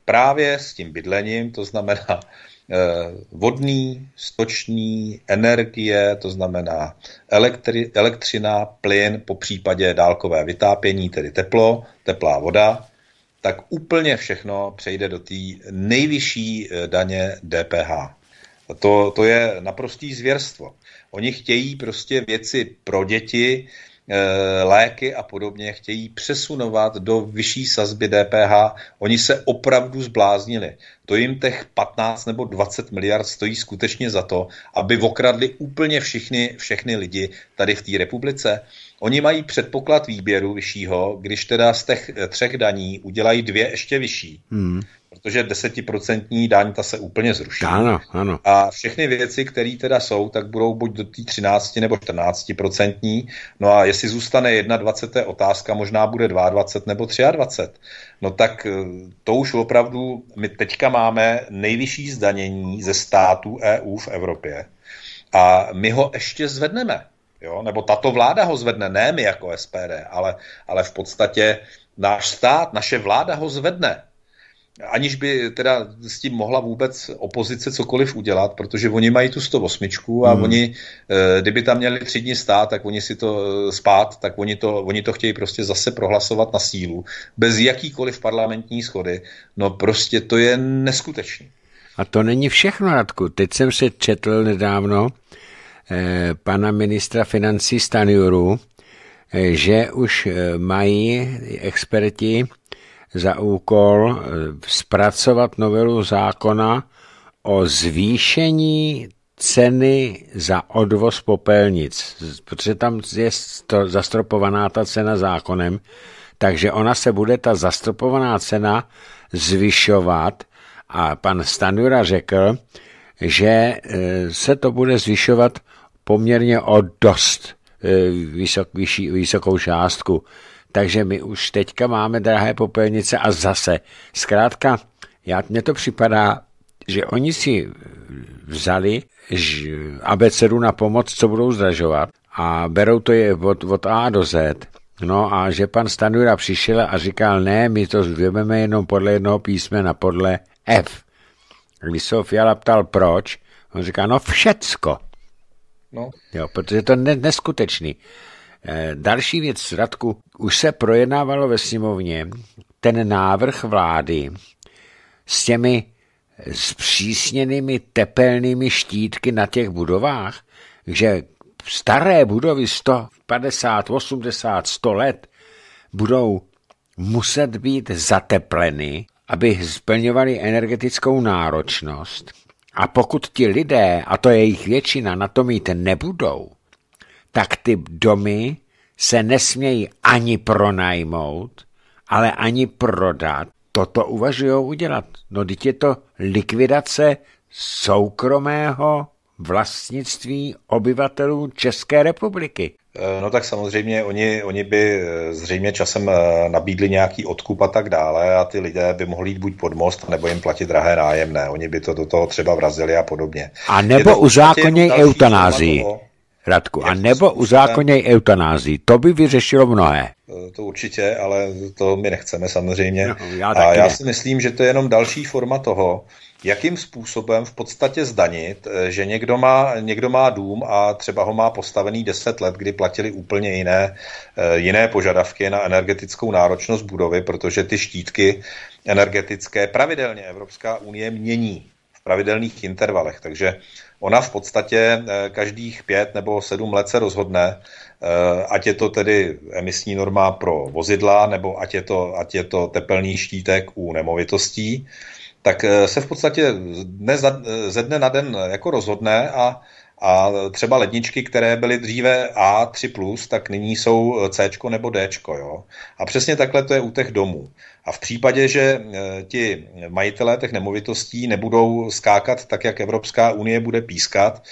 právě s tím bydlením, to znamená eh, vodní, stoční, energie, to znamená elektri, elektřina, plyn, po případě dálkové vytápění, tedy teplo, teplá voda, tak úplně všechno přejde do té nejvyšší daně DPH. To, to je naprostý zvěrstvo. Oni chtějí prostě věci pro děti, eh, léky a podobně chtějí přesunovat do vyšší sazby DPH. Oni se opravdu zbláznili. To jim těch 15 nebo 20 miliard stojí skutečně za to, aby okradli úplně všichni, všechny lidi tady v té republice. Oni mají předpoklad výběru vyššího, když teda z těch třech daní udělají dvě ještě vyšší. Hmm protože desetiprocentní daň ta se úplně zruší. Ano, ano. A všechny věci, které teda jsou, tak budou buď do té 13 nebo 14 procentní. No a jestli zůstane 21, je otázka, možná bude 22 nebo 23. No tak eh, to už opravdu, my teďka máme nejvyšší zdanění ze států EU v Evropě a my ho ještě zvedneme. Jo? Nebo tato vláda ho zvedne, ne my jako SPD, ale, ale v podstatě náš stát, naše vláda ho zvedne aniž by teda s tím mohla vůbec opozice cokoliv udělat, protože oni mají tu 108 a hmm. oni, eh, kdyby tam měli tři dny stát, tak oni si to eh, spát, tak oni to, oni to chtějí prostě zase prohlasovat na sílu, bez jakýkoliv parlamentní schody. No prostě to je neskutečné. A to není všechno, Radku. Teď jsem se četl nedávno eh, pana ministra financí Stanjuru, eh, že už eh, mají experti eh, za úkol eh, zpracovat novelu zákona o zvýšení ceny za odvoz popelnic, protože tam je to zastropovaná ta cena zákonem, takže ona se bude ta zastropovaná cena zvyšovat a pan Stanura řekl, že eh, se to bude zvyšovat poměrně o dost eh, vysok, vyšší, vysokou částku. Takže my už teďka máme drahé popelnice a zase. Zkrátka, já, mně to připadá, že oni si vzali abecedu na pomoc, co budou zdražovat a berou to je od, od A do Z. No a že pan Stanura přišel a říkal, ne, my to vezmeme jenom podle jednoho písmena, podle F. Když se ho Fiala ptal, proč, on říká, no všecko. No. Jo, protože je to ne, neskutečný. Eh, další věc, Radku, už se projednávalo ve sněmovně ten návrh vlády s těmi zpřísněnými tepelnými štítky na těch budovách, že staré budovy 150, 80, 100 let budou muset být zatepleny, aby splňovaly energetickou náročnost. A pokud ti lidé, a to je jejich většina, na to mít nebudou, tak ty domy se nesmějí ani pronajmout, ale ani prodat. Toto uvažují udělat. No teď je to likvidace soukromého vlastnictví obyvatelů České republiky. E, no tak samozřejmě oni, oni by e, zřejmě časem e, nabídli nějaký odkup a tak dále a ty lidé by mohli jít buď pod most, nebo jim platit drahé nájemné. Oni by to do toho třeba vrazili a podobně. A nebo uzákoněj jako eutanázii. Toho, Radku, a nebo uzákoněj eutanázii, to by vyřešilo mnohé. Eh, to určitě, ale to my nechceme samozřejmě. No, já a já ne. si myslím, že to je jenom další forma toho, jakým způsobem v podstatě zdanit, eh, že někdo má, někdo má dům a třeba ho má postavený 10 let, kdy platili úplně jiné, eh, jiné požadavky na energetickou náročnost budovy, protože ty štítky energetické pravidelně Evropská unie mění v pravidelných intervalech. Takže ona v podstatě eh, každých pět nebo sedm let se rozhodne, eh, ať je to tedy emisní norma pro vozidla, nebo ať je to, ať je to tepelný štítek u nemovitostí, tak eh, se v podstatě dne za, ze dne na den jako rozhodne a a třeba ledničky, které byly dříve A3+, tak nyní jsou C nebo D. Jo? A přesně takhle to je u těch domů. A v případě, že e, ti majitelé těch nemovitostí nebudou skákat tak, jak Evropská unie bude pískat,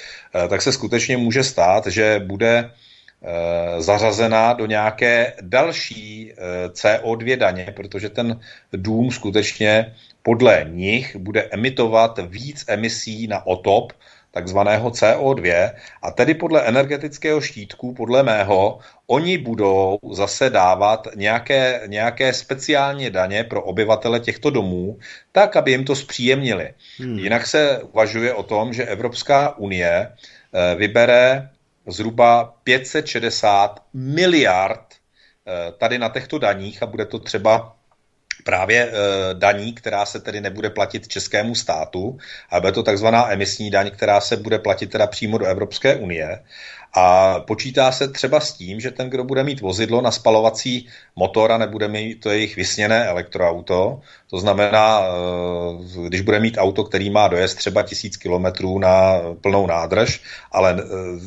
e, tak se skutečně může stát, že bude e, zařazená do nějaké další CO2 daně, protože ten dům skutečně podle nich bude emitovat víc emisí na otop, takzvaného CO2 a tedy podle energetického štítku, podle mého, oni budou zase dávat nějaké, nějaké speciální daně pro obyvatele těchto domů, tak, aby jim to zpříjemnili. Hmm. Jinak se uvažuje o tom, že Evropská unie eh, vybere zhruba 560 miliard eh, tady na těchto daních a bude to třeba právě eh, daní, která se tedy nebude platit českému státu, ale bude to takzvaná emisní daň, která se bude platit teda přímo do Evropské unie. A počítá se třeba s tím, že ten, kdo bude mít vozidlo na spalovací motor a nebude mít to jejich vysněné elektroauto, to znamená, eh, když bude mít auto, který má dojezd třeba tisíc kilometrů na plnou nádrž, ale eh,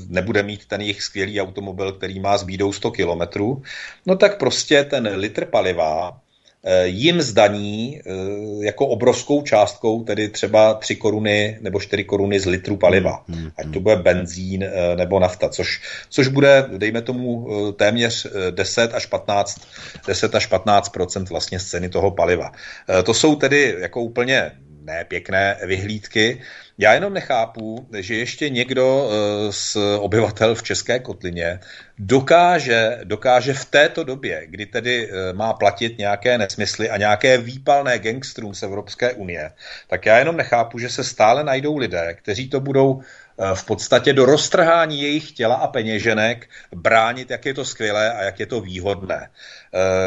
nebude mít ten jejich skvělý automobil, který má s bídou 100 kilometrů, no tak prostě ten litr paliva Eh, jim zdaní eh, jako obrovskou částkou, tedy třeba 3 koruny nebo 4 koruny z litru paliva, hmm, hmm, ať hmm. to bude benzín eh, nebo nafta, což, což bude, dejme tomu, téměř 10 až 15, 10 až 15 vlastně z ceny toho paliva. To jsou tedy jako úplně nepěkné vyhlídky, já jenom nechápu, že ještě někdo eh, z obyvatel v České kotlině dokáže, dokáže v této době, kdy tedy eh, má platit nějaké nesmysly a nějaké výpalné gangstrum z Evropské unie, tak já jenom nechápu, že se stále najdou lidé, kteří to budou eh, v podstatě do roztrhání jejich těla a peněženek bránit, jak je to skvělé a jak je to výhodné.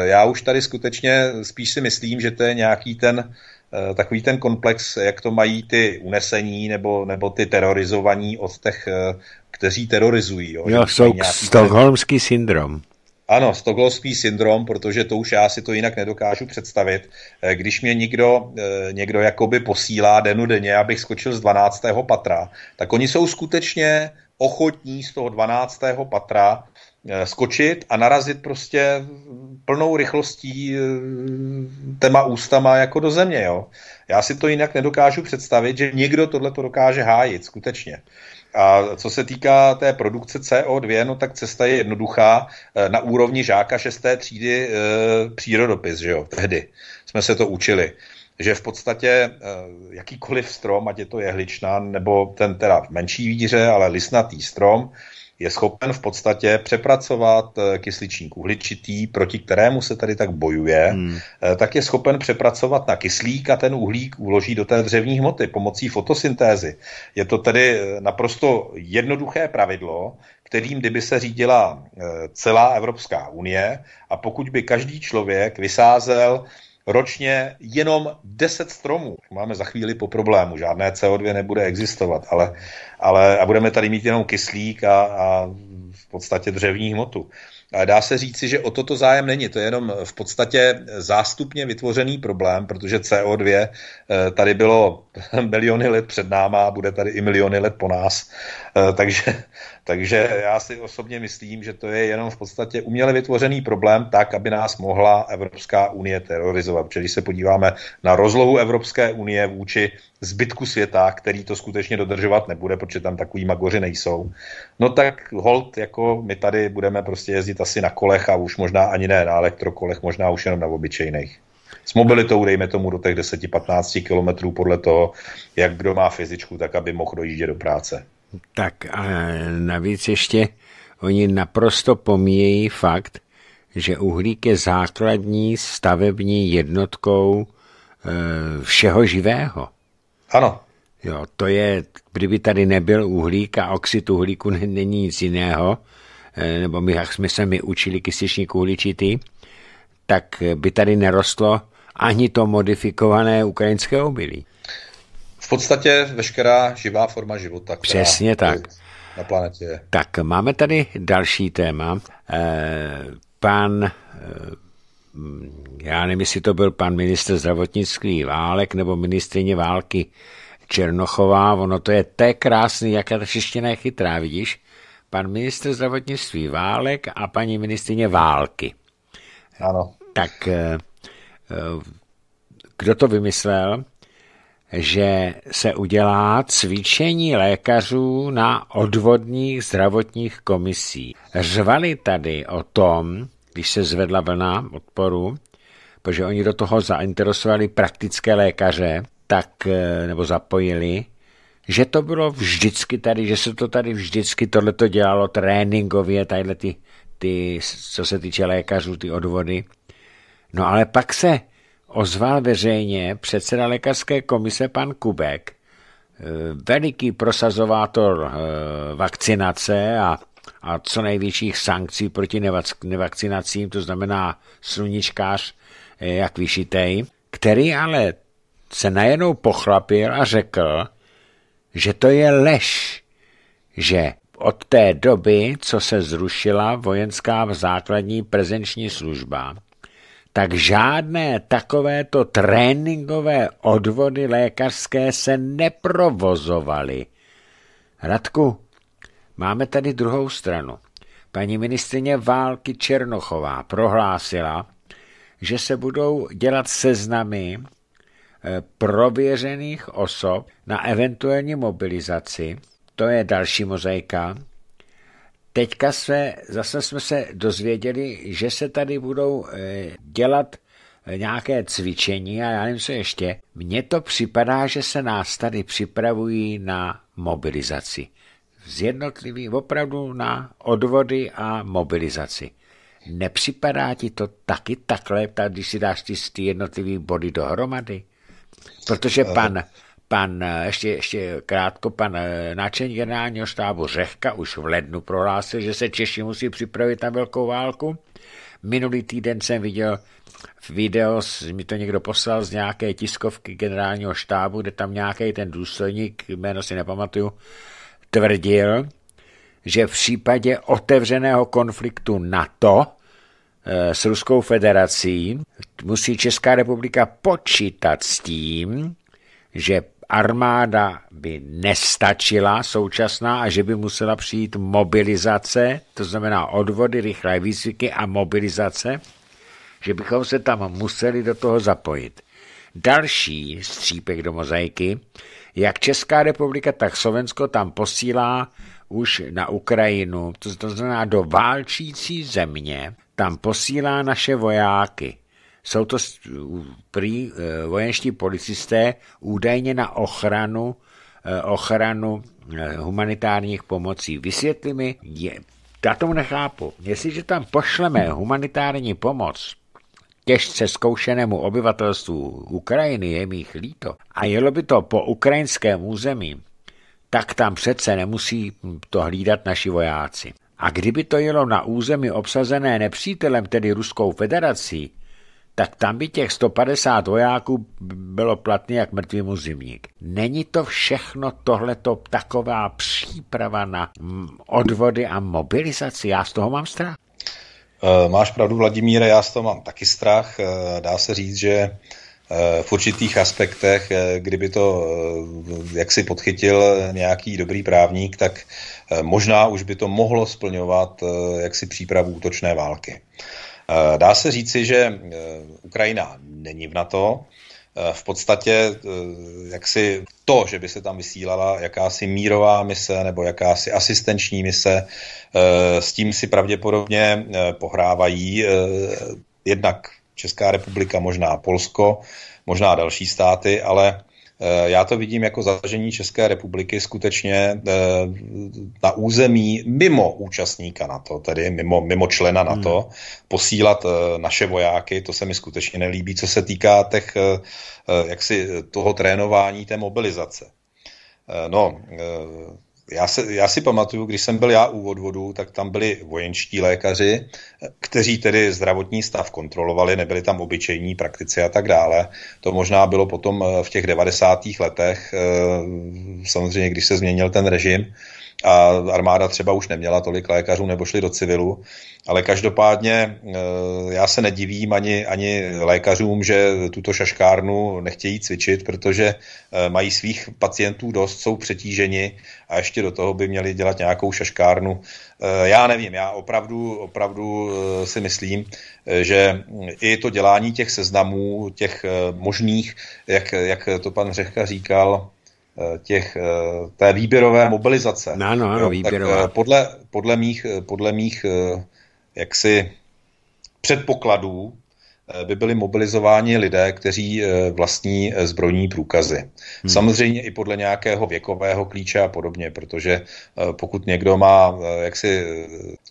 Já už tady skutečně spíš si myslím, že to je nějaký ten Eh, takový ten komplex, jak to mají ty unesení nebo, nebo ty terorizovaní od těch, eh, kteří terorizují. Jo, jo jsou stokholmský stokholmský syndrom. Ano, stokholmský syndrom, protože to už já si to jinak nedokážu představit. Eh, když mě někdo, někdo jakoby posílá denu denně, abych skočil z 12. patra, tak oni jsou skutečně ochotní z toho 12. patra Eh, skočit a narazit prostě plnou rychlostí eh, téma ústama jako do země. Jo? Já si to jinak nedokážu představit, že někdo tohle to dokáže hájit, skutečně. A co se týká té produkce CO2, no tak cesta je jednoduchá. Eh, na úrovni žáka šesté třídy přírodopis, že jo, tehdy jsme se to učili že v podstatě jakýkoliv strom, ať je to jehličná nebo ten teda v menší víře, ale lisnatý strom, je schopen v podstatě přepracovat eh, kysličník uhličitý, proti kterému se tady tak bojuje, hmm. Eh, tak je schopen přepracovat na kyslík a ten uhlík uloží do té dřevní hmoty pomocí fotosyntézy. Je to tedy eh, naprosto jednoduché pravidlo, kterým kdyby se řídila celá Evropská unie a pokud by každý člověk vysázel ročně jenom 10 stromů. Máme za chvíli po problému, žádné CO2 nebude existovat, ale, ale a budeme tady mít jenom kyslík a, a v podstatě dřevní hmotu. Dá se říci, že o toto zájem není. To je jenom v podstatě zástupně vytvořený problém, protože CO2 eh, tady bylo miliony let před náma a bude tady i miliony let po nás. Eh, takže, takže já si osobně myslím, že to je jenom v podstatě uměle vytvořený problém tak, aby nás mohla Evropská unie terorizovat. Protože když se podíváme na rozlohu Evropské unie vůči zbytku světa, který to skutečně dodržovat nebude, protože tam takový magoři nejsou, no tak hold, jako my tady budeme prostě jezdit asi na kolech a už možná ani ne na elektrokolech, možná už jenom na obyčejných. S mobilitou, dejme tomu, do těch 10-15 kilometrů podle toho, jak kdo má fyzičku, tak aby mohl dojíždět do práce. Tak a navíc ještě oni naprosto pomíjejí fakt, že uhlík je základní stavební jednotkou eh, všeho živého. Ano. Jo, to je, kdyby tady nebyl uhlík a oxid uhlíku není nic jiného, eh, nebo my, jak jsme se my učili kysličník uhličitý, tak by tady nerostlo ani to modifikované ukrajinské obilí. V podstatě veškerá živá forma života. Přesně tak. Na planetě Tak máme tady další téma. Eh, pan eh, já nevím, jestli to byl pan ministr zdravotnictví Válek nebo ministrině války Černochová, ono to je té krásný, jak ta čeština je chytrá, vidíš? Pan ministr zdravotnictví Válek a paní ministrině války. Ano. Tak eh, eh, kdo to vymyslel, že se udělá cvičení lékařů na odvodních zdravotních komisí. Řvali tady o tom, když se zvedla vlna odporu, protože oni do toho zainteresovali praktické lékaře, tak, eh, nebo zapojili, že to bylo vždycky tady, že se to tady vždycky tohleto dělalo tréninkově, tadyhle ty, ty, co se týče lékařů, ty odvody. No ale pak se ozval veřejně předseda lékařské komise pan Kubek, eh, veliký prosazovátor eh, vakcinace a a co největších sankcí proti nevakcinacím, to znamená sluníčkář eh, jak vyšitej, který ale se najednou pochlapil a řekl, že to je lež, že od té doby, co se zrušila vojenská základní prezenční služba, tak žádné takovéto tréninkové odvody lékařské se neprovozovaly. Radku, Máme tady druhou stranu. Paní ministrině války Černochová prohlásila, že se budou dělat seznamy eh, prověřených osob na eventuální mobilizaci. To je další mozaika. Teďka jsme zase jsme se dozvěděli, že se tady budou eh, dělat eh, nějaké cvičení a já nevím, co ještě. Mně to připadá, že se nás tady připravují na mobilizaci z jednotlivých opravdu na odvody a mobilizaci. Nepřipadá ti to taky takhle, když si dáš ty, ty jednotlivý body dohromady? Protože eh. pan, pan eh, ještě, ještě krátko, pan eh, náčelník generálního štábu Řehka už v lednu prohlásil, že se Češi musí připravit na velkou válku. Minulý týden jsem viděl video, mi to někdo poslal z nějaké tiskovky generálního štábu, kde tam nějaký ten důstojník, jméno si nepamatuju, tvrdil, že v případě otevřeného konfliktu NATO eh, s Ruskou federací musí Česká republika počítat s tím, že armáda by nestačila současná a že by musela přijít mobilizace, to znamená odvody, rychlé výzvyky a mobilizace, že bychom se tam museli do toho zapojit. Další střípek do mozaiky jak Česká republika, tak Slovensko tam posílá už na Ukrajinu, to, znamená do válčící země, tam posílá naše vojáky. Jsou to prý eh, vojenští policisté údajně na ochranu, eh, ochranu eh, humanitárních pomocí. Vysvětli mi, je, já tomu nechápu. Jestliže tam pošleme humanitární pomoc, těžce zkoušenému obyvatelstvu Ukrajiny je mých líto a jelo by to po ukrajinském území, tak tam přece nemusí to hlídat naši vojáci. A kdyby to jelo na území obsazené nepřítelem, tedy Ruskou federací, tak tam by těch 150 vojáků bylo platné jak mrtvý muzimník. Není to všechno tohleto taková příprava na odvody a mobilizaci? Já z toho mám strach. Eh, máš pravdu, Vladimíre, já z toho mám taky strach. Eh, dá se říct, že eh, v určitých aspektech, kdyby to jak si podchytil nějaký dobrý právník, tak možná už by to mohlo splňovat jaksi přípravu útočné války. Dá se říci, že Ukrajina není v NATO, Eh, v podstatě eh, jaksi to, že by se tam vysílala jakási mírová mise nebo jakási asistenční mise, eh, s tím si pravděpodobně pohrávají jednak Česká republika, možná Polsko, možná další státy, ale Eh, já to vidím jako zažení České republiky skutečně eh, na území mimo účastníka na to, tedy mimo, mimo člena na hmm. posílat eh, naše vojáky, to se mi skutečně nelíbí, co se týká těch, jaksi toho trénování té mobilizace. No, já, se, já si pamatuju, když jsem byl já u odvodu, tak tam byli vojenští lékaři, kteří tedy zdravotní stav kontrolovali, nebyli tam obyčejní praktici a tak dále. To možná bylo potom eh, v těch 90. letech, eh, samozřejmě, když se změnil ten režim, a armáda třeba už neměla tolik lékařů nebo šli do civilu, ale každopádně e, já se nedivím ani, ani lékařům, že tuto šaškárnu nechtějí cvičit, protože e, mají svých pacientů dost, jsou přetíženi a ještě do toho by měli dělat nějakou šaškárnu. E, já nevím, já opravdu, opravdu si myslím, že i to dělání těch seznamů, těch možných, jak, jak to pan Řehka říkal, Eh, těch, eh, té výběrové mobilizace. no, no, výběrová. Tak eh, podle, podle mých, podle mých jaksi předpokladů, Eh, by byli mobilizováni lidé, kteří eh, vlastní eh, zbrojní průkazy. Hmm. Samozřejmě i podle nějakého věkového klíče a podobně, protože pokud někdo má jaksi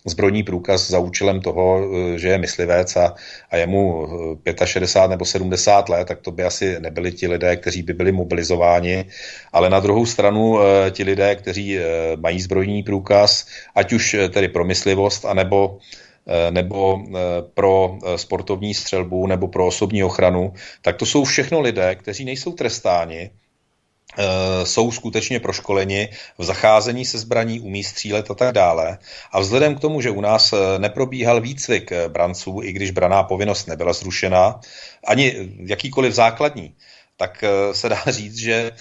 zbrojní průkaz za účelem toho, že je myslivec a, a je mu 65 nebo 70 let, tak to by asi nebyli ti lidé, kteří by byli mobilizováni. Ale na druhou stranu ti lidé, kteří mají zbrojní průkaz, ať už tedy pro myslivost, anebo uh, Eh, nebo eh, pro eh, sportovní střelbu nebo pro osobní ochranu, tak to jsou všechno lidé, kteří nejsou trestáni, jsou skutečně proškoleni v zacházení se zbraní, umí střílet a tak dále. A vzhledem k tomu, že u nás neprobíhal výcvik branců, i když braná povinnost nebyla zrušena, ani jakýkoliv základní, tak se dá říct, že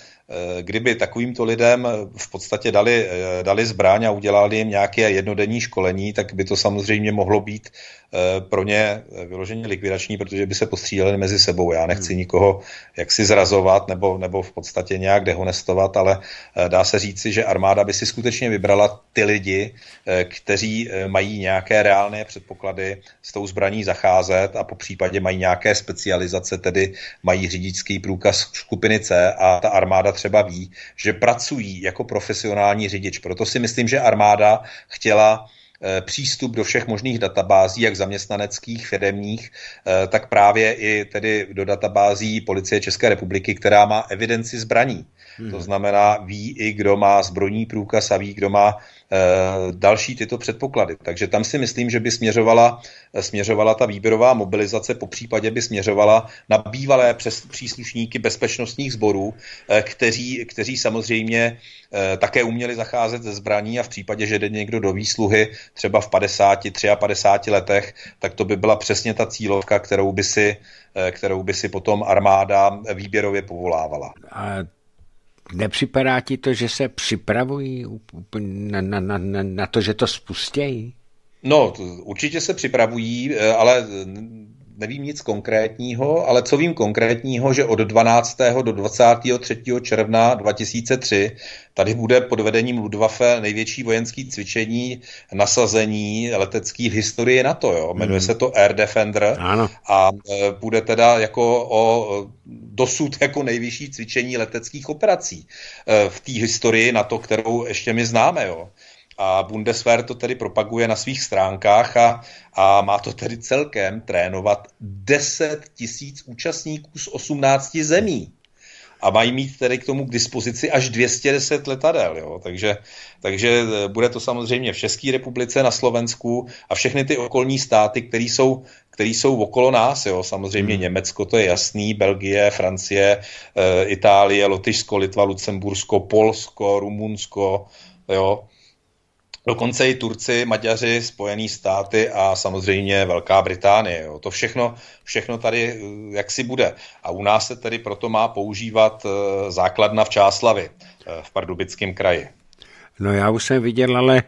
kdyby takovýmto lidem v podstatě dali, dali zbraň a udělali jim nějaké jednodenní školení, tak by to samozřejmě mohlo být Eh, pro ně eh, vyloženě likvidační, protože by se postříleli mezi sebou. Já nechci hmm. nikoho jaksi zrazovat nebo, nebo v podstatě nějak dehonestovat, ale eh, dá se říci, že armáda by si skutečně vybrala ty lidi, kteří mají nějaké reálné předpoklady s tou zbraní zacházet a po případě mají nějaké specializace, tedy mají řidičský průkaz skupiny C a ta armáda třeba ví, že pracují jako profesionální řidič. Proto si myslím, že armáda chtěla Eh, přístup do všech možných databází, jak zaměstnaneckých, firemních, eh, tak právě i tedy do databází Policie České republiky, která má evidenci zbraní. Hmm. To mhm. znamená, ví i kdo má zbrojní průkaz a ví, kdo má e, další tyto předpoklady. Takže tam si myslím, že by směřovala, eh, směřovala ta výběrová mobilizace, po případě by směřovala na bývalé přes, příslušníky bezpečnostních sborů, e, kteří, kteří samozřejmě e, také uměli zacházet ze zbraní a v případě, že jde někdo do výsluhy třeba v 50, 53 letech, tak to by byla přesně ta cílovka, kterou by si, kterou by si potom armáda výběrově povolávala. A Nepřipadá ti to, že se připravují na, na, na, na to, že to spustějí? No, určitě se připravují, eh, ale nevím nic konkrétního, ale co vím konkrétního, že od 12. do 23. června 2003 tady bude pod vedením Ludwaffe největší vojenský cvičení nasazení letecký v historii NATO. Jo? Jmenuje hmm. se to Air Defender ano. a e, bude teda jako o e, dosud jako nejvyšší cvičení leteckých operací e, v té historii NATO, kterou ještě my známe. Jo? A Bundeswehr to tedy propaguje na svých stránkách a, a má to tedy celkem trénovat 10 tisíc účastníků z 18 zemí. A mají mít tedy k tomu k dispozici až 210 letadel. Jo? Takže, takže e, bude to samozřejmě v České republice, na Slovensku a všechny ty okolní státy, které jsou které jsou okolo nás, jo, samozřejmě hmm. Německo, to je jasný, Belgie, Francie, e, Itálie, Lotyšsko, Litva, Lucembursko, Polsko, Rumunsko, jo, Dokonce i Turci, Maďaři, Spojený státy a samozřejmě Velká Británie. Jo. To všechno, všechno tady eh, jaksi bude. A u nás se tedy proto má používat eh, základna v Čáslavi, eh, v Pardubickém kraji. No já už jsem viděl ale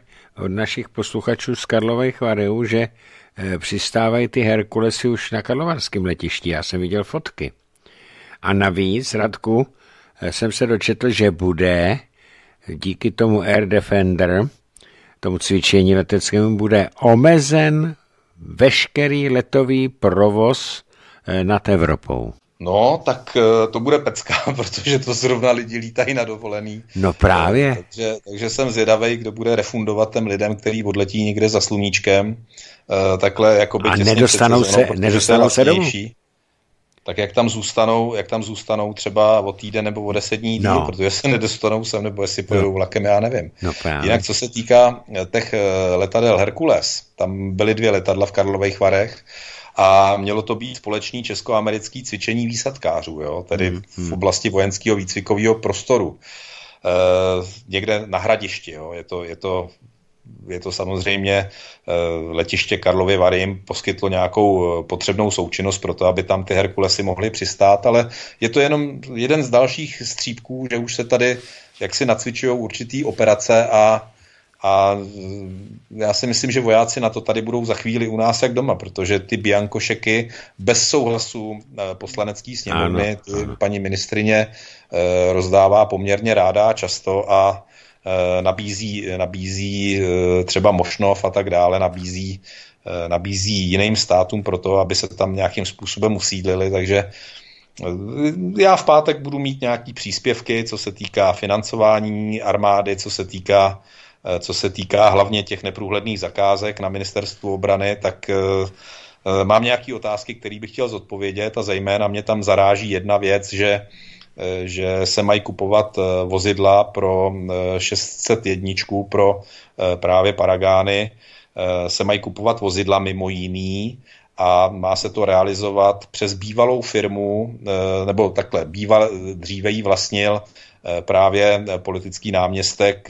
od našich posluchačů z Karlových Vareu, že přistávají ty Herkulesy už na karlovarském letišti. Já jsem viděl fotky. A navíc, Radku, jsem se dočetl, že bude díky tomu Air Defender – tomu cvičení leteckému bude omezen veškerý letový provoz eh, nad Evropou. No, tak eh, to bude pecka, protože to zrovna lidi lítají na dovolený. No právě. Eh, takže, takže jsem zvědavý, kdo bude refundovat těm lidem, který odletí někde za sluníčkem. Takhle jako by A nedostanou se, nedostanou vlastně se domů tak jak tam zůstanou, jak tam zůstanou třeba o týden nebo o deset dní, no. protože se nedostanou sem nebo jestli no. pojedou no. vlakem, já nevím. No, Jinak co se týká eh, těch eh, letadel Herkules, tam byly dvě letadla v Karlových Varech a mělo to být společný česko-americký cvičení výsadkářů, jo? tedy mm, v mhm. oblasti vojenského výcvikového prostoru. Uh, někde na hradišti. Jo. Je, to, je to je to samozřejmě eh, letiště Karlovy Vary jim poskytlo nějakou eh, potřebnou součinnost pro to, aby tam ty Herkulesy mohly přistát, ale je to jenom jeden z dalších střípků, že už se tady jaksi nacvičují určitý operace a a eh, já si myslím, že vojáci na to tady budou za chvíli u nás jak doma, protože ty biankošeky bez souhlasu poslanecký sněmovny, paní ministrině rozdává poměrně ráda často a Eh, nabízí, nabízí eh, třeba Mošnov a tak dále, nabízí, eh, nabízí jiným státům pro to, aby se tam nějakým způsobem usídlili, takže já v pátek budu mít nějaký příspěvky, co se týká financování armády, co se týká co se týká hlavně těch neprůhledných zakázek na ministerstvu obrany, tak mám nějaké otázky, které bych chtěl zodpovědět a zejména mě tam zaráží jedna věc, že Eh, že se mají kupovat eh, vozidla pro 601 eh, pro právě Paragány, se mají kupovat vozidla mimo jiný a má se to realizovat přes bývalou firmu, nebo takhle, býval, dříve ji vlastnil právě politický náměstek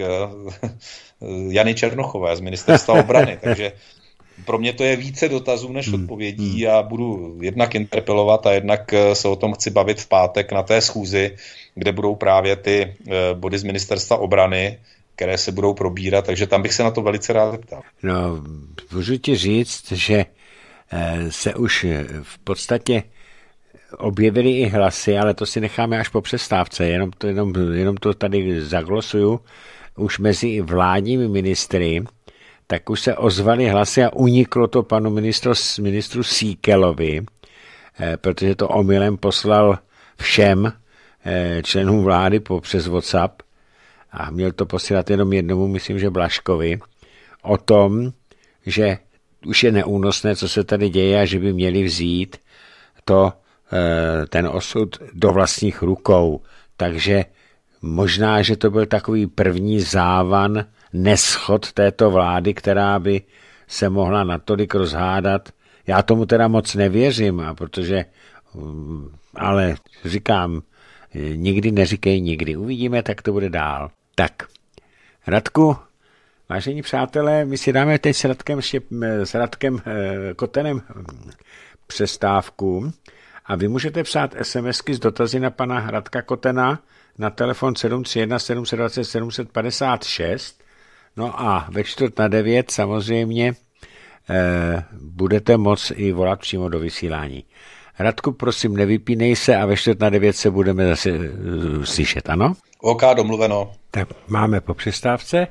Jany Černochové z ministerstva obrany. Takže pro mě to je více dotazů než hmm, odpovědí. Já hmm. budu jednak interpelovat a jednak eh, se o tom chci bavit v pátek na té schůzi, kde budou právě ty eh, body z ministerstva obrany, které se budou probírat, takže tam bych se na to velice rád zeptal. No, můžu ti říct, že eh, se už v podstatě objevily i hlasy, ale to si necháme až po přestávce, jenom to, jenom, jenom to tady zaglosuju, už mezi vládními ministry, tak už se ozvaly hlasy a uniklo to panu ministru, ministru Síkelovi, eh, protože to omylem poslal všem eh, členům vlády po, přes WhatsApp a měl to posílat jenom jednomu, myslím, že Blaškovi, o tom, že už je neúnosné, co se tady děje a že by měli vzít to, eh, ten osud do vlastních rukou. Takže možná, že to byl takový první závan neschod této vlády, která by se mohla natolik rozhádat. Já tomu teda moc nevěřím, a protože, mm, ale říkám, e, nikdy neříkej nikdy. Uvidíme, tak to bude dál. Tak, Radku, vážení přátelé, my si dáme teď s Radkem, s Radkem e, Kotenem mm, přestávku a vy můžete psát SMSky s dotazy na pana Radka Kotena na telefon 731 720 756 No a ve čtvrt na devět samozřejmě eh, budete moc i volat přímo do vysílání. Radku, prosím, nevypínej se a ve čtvrt na devět se budeme zase uh, slyšet, ano? OK, domluveno. Tak máme po přestávce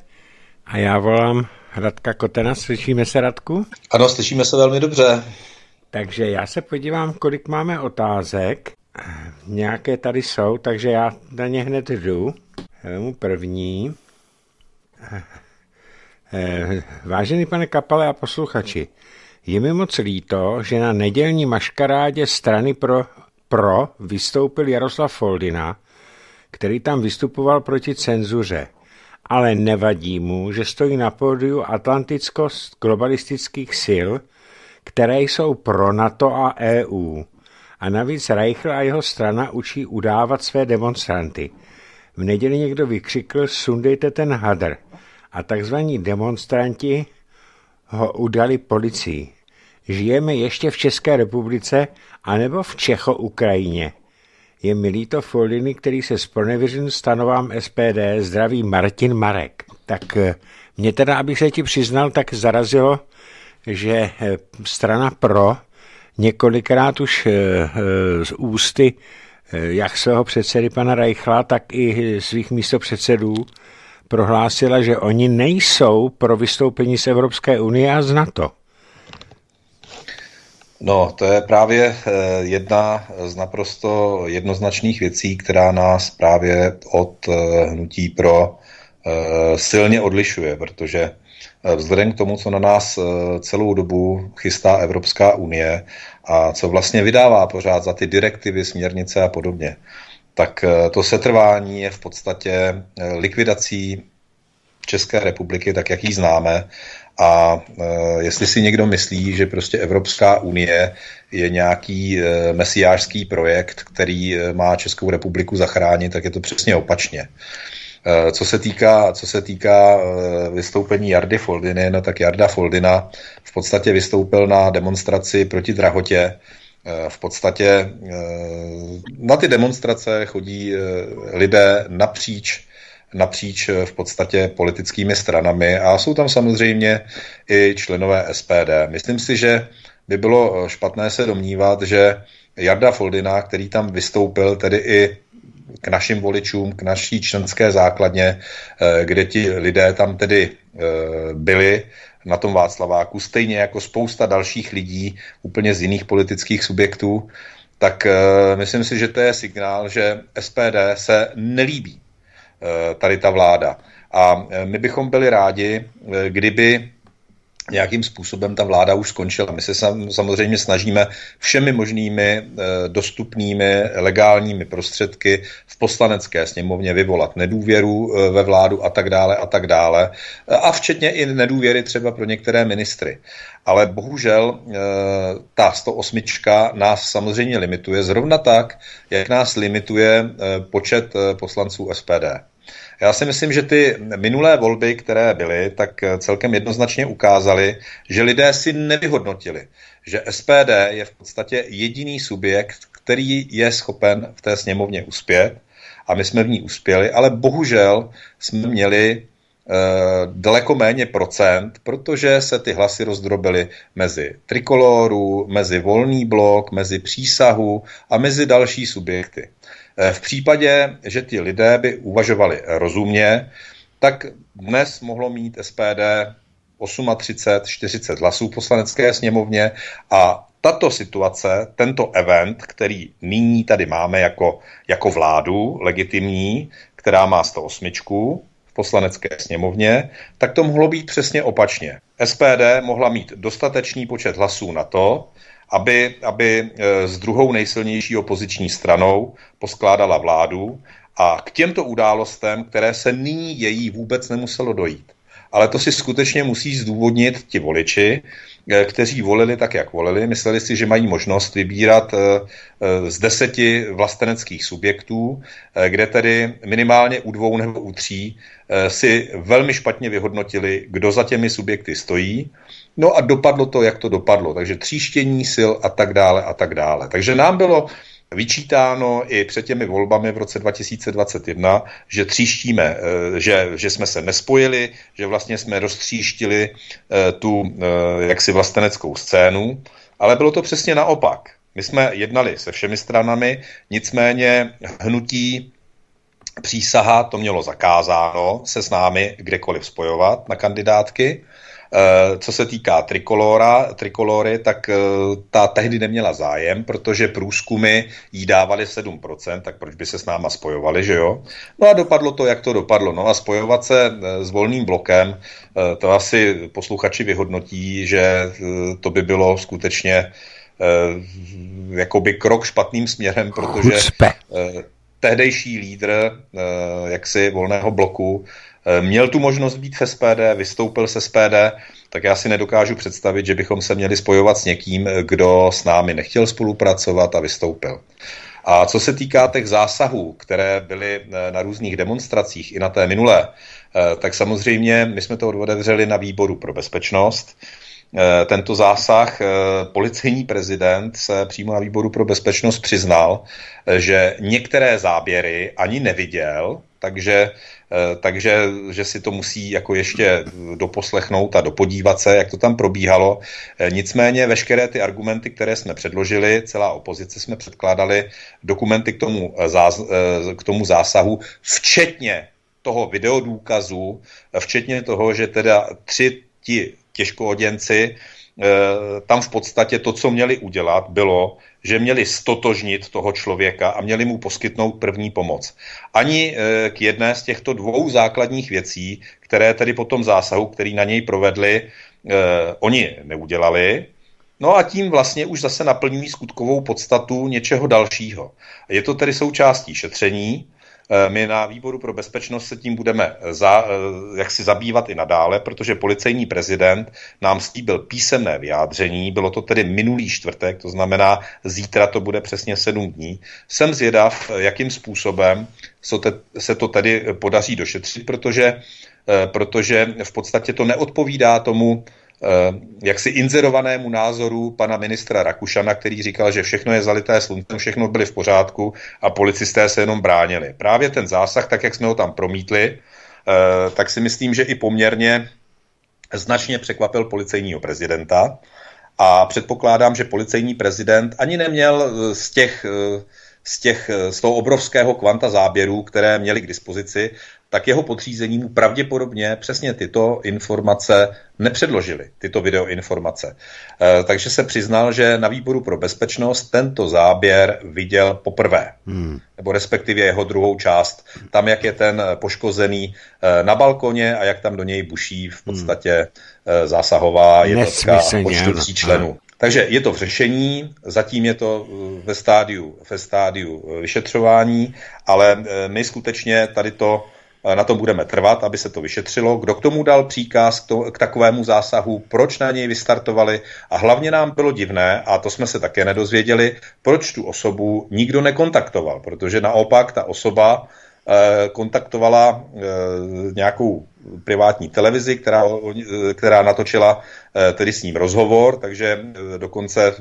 a já volám Radka Kotena. Slyšíme se, Radku? Ano, slyšíme se velmi dobře. Takže já se podívám, kolik máme otázek. Nějaké tady jsou, takže já na ně hned jdu. Vemu první. Eh, vážený pane Kapale a posluchači, je mi moc líto, že na nedělní maškarádě strany pro, pro vystoupil Jaroslav Foldina, který tam vystupoval proti cenzuře. Ale nevadí mu, že stojí na pódiu atlanticko-globalistických sil, které jsou pro NATO a EU. A navíc Reichl a jeho strana učí udávat své demonstranty. V neděli někdo vykřikl, sundejte ten hadr a takzvaní demonstranti ho udali policii. Žijeme ještě v České republice anebo v Čecho-Ukrajině. Je mi líto Foliny, který se spronevěřil stanovám SPD, zdraví Martin Marek. Tak eh, mě teda, abych se ti přiznal, tak zarazilo, že eh, strana PRO několikrát už eh, z ústy jak svého předsedy pana Reichla, tak i svých místopředsedů prohlásila, že oni nejsou pro vystoupení z Evropské unie a z NATO. No, to je právě eh, jedna z naprosto jednoznačných věcí, která nás právě od eh, hnutí pro eh, silně odlišuje, protože vzhledem k tomu, co na nás celou dobu chystá Evropská unie a co vlastně vydává pořád za ty direktivy, směrnice a podobně, tak eh, to setrvání je v podstatě eh, likvidací České republiky, tak jak ji známe. A eh, jestli si někdo myslí, že prostě Evropská unie je nějaký mesiářský projekt, který má Českou republiku zachránit, tak je to přesně opačně. Co se týká, co se týká vystoupení Jardy Foldiny, no tak Jarda Foldina v podstatě vystoupil na demonstraci proti drahotě, Eh, v podstatě eh, na ty demonstrace chodí eh, lidé napříč napříč v podstatě politickými stranami a jsou tam samozřejmě i členové SPD. Myslím si, že by bylo špatné se domnívat, že Jarda Foldina, který tam vystoupil, tedy i k našim voličům, k naší členské základně, kde ti lidé tam tedy byli, na tom Václaváku, stejně jako spousta dalších lidí úplně z jiných politických subjektů, tak eh, myslím si, že to je signál, že SPD se nelíbí eh, tady ta vláda. A eh, my bychom byli rádi, kdyby nějakým způsobem ta vláda už skončila. My se samozřejmě snažíme všemi možnými eh, dostupnými legálními prostředky v poslanecké sněmovně vyvolat nedůvěru eh, ve vládu a tak dále a tak dále. Eh, a včetně i nedůvěry třeba pro některé ministry. Ale bohužel ta 108 nás samozřejmě limituje zrovna tak, jak nás limituje počet poslanců SPD. Já si myslím, že ty minulé volby, které byly, tak eh, celkem jednoznačně ukázaly, že lidé si nevyhodnotili, že SPD je v podstatě jediný subjekt, který je schopen v té sněmovně uspět a my jsme v ní uspěli, ale bohužel jsme měli eh, daleko méně procent, protože se ty hlasy rozdrobily mezi trikolorů, mezi volný blok, mezi přísahu a mezi další subjekty. Eh, v případě, že ti lidé by uvažovali rozumně, tak dnes mohlo mít SPD 38, 40 hlasů v poslanecké sněmovně a tato situace, tento event, který nyní tady máme jako, jako vládu legitimní, která má 108 v poslanecké sněmovně, tak to mohlo být přesně opačně. SPD mohla mít dostatečný počet hlasů na to, aby, aby eh, s druhou nejsilnější opoziční stranou poskládala vládu a k těmto událostem, které se nyní její vůbec nemuselo dojít. Ale to si skutečně musí zdůvodnit ti voliči, eh, kteří volili tak, jak volili, mysleli si, že mají možnost vybírat eh, z deseti vlasteneckých subjektů, kde tedy minimálně u dvou nebo u tří si velmi špatně vyhodnotili, kdo za těmi subjekty stojí No a dopadlo to, jak to dopadlo. Takže tříštění sil a tak dále a tak dále. Takže nám bylo vyčítáno i před těmi volbami v roce 2021, že tříštíme, eh, že, že jsme se nespojili, že vlastně jsme roztříštili eh, tu eh, jaksi vlasteneckou scénu, ale bylo to přesně naopak. My jsme jednali se všemi stranami, nicméně hnutí přísaha to mělo zakázáno se s námi kdekoliv spojovat na kandidátky Eh, co se týká trikolora, trikolory, tak eh, ta tehdy neměla zájem, protože průzkumy jí dávaly 7%, tak proč by se s náma spojovali, že jo? No a dopadlo to, jak to dopadlo. No a spojovat se eh, s volným blokem, to asi posluchači vyhodnotí, že to by bylo skutečně jakoby krok špatným směrem, protože tehdejší lídr jaksi volného bloku Eh, měl tu možnost být v SPD, vystoupil se SPD, tak já si nedokážu představit, že bychom se měli spojovat s někým, eh, kdo s námi nechtěl spolupracovat a vystoupil. A co se týká těch zásahů, které byly eh, na různých demonstracích i na té minulé, tak samozřejmě my jsme to odevřeli na výboru pro bezpečnost. Tento zásah policejní prezident se přímo na výboru pro bezpečnost přiznal, že některé záběry ani neviděl, takže Eh, takže že si to musí jako ještě doposlechnout a dopodívat se, jak to tam probíhalo. Eh, nicméně veškeré ty argumenty, které jsme předložili, celá opozice jsme předkládali, dokumenty k tomu, eh, záz, k tomu zásahu, včetně toho videodůkazu, včetně toho, že teda tři ti těžkooděnci tam v podstatě to, co měli udělat, bylo, že měli stotožnit toho člověka a měli mu poskytnout první pomoc. Ani eh, k jedné z těchto dvou základních věcí, které tedy po tom zásahu, který na něj provedli, eh, oni neudělali, No a tím vlastně už zase naplňují skutkovou podstatu něčeho dalšího. Je to tedy součástí šetření Eh, my na výboru pro bezpečnost se tím budeme eh, za, eh, jak si zabývat i nadále, protože policejní prezident nám slíbil písemné vyjádření, bylo to tedy minulý čtvrtek, to znamená zítra to bude přesně sedm dní. Jsem zvědav, jakým způsobem se to tedy podaří došetřit, protože, protože v podstatě to neodpovídá tomu, Eh, jaksi inzerovanému názoru pana ministra Rakušana, který říkal, že všechno je zalité sluncem, všechno byly v pořádku a policisté se jenom bránili. Právě ten zásah, tak jak jsme ho tam promítli, eh, tak si myslím, že i poměrně značně překvapil policejního prezidenta a předpokládám, že policejní prezident ani neměl eh, z těch z, těch, z toho obrovského kvanta záběrů, které měli k dispozici, tak jeho podřízení mu pravděpodobně přesně tyto informace nepředložili, tyto videoinformace. E, takže se přiznal, že na výboru pro bezpečnost tento záběr viděl poprvé, hmm. nebo respektive jeho druhou část, tam, jak je ten poškozený e, na balkoně a jak tam do něj buší v hmm. podstatě e, zásahová jednotka počtu tří členů. Takže je to v řešení, zatím je to ve stádiu, ve stádiu vyšetřování, ale my skutečně tady to Eh, na tom budeme trvat, aby se to vyšetřilo. Kdo k tomu dal příkaz, k, to, k takovému zásahu, proč na něj vystartovali a hlavně nám bylo divné, a to jsme se také nedozvěděli, proč tu osobu nikdo nekontaktoval, protože naopak ta osoba Eh, kontaktovala eh, nějakou privátní televizi, která, eh, která natočila tedy s ním rozhovor, takže dokonce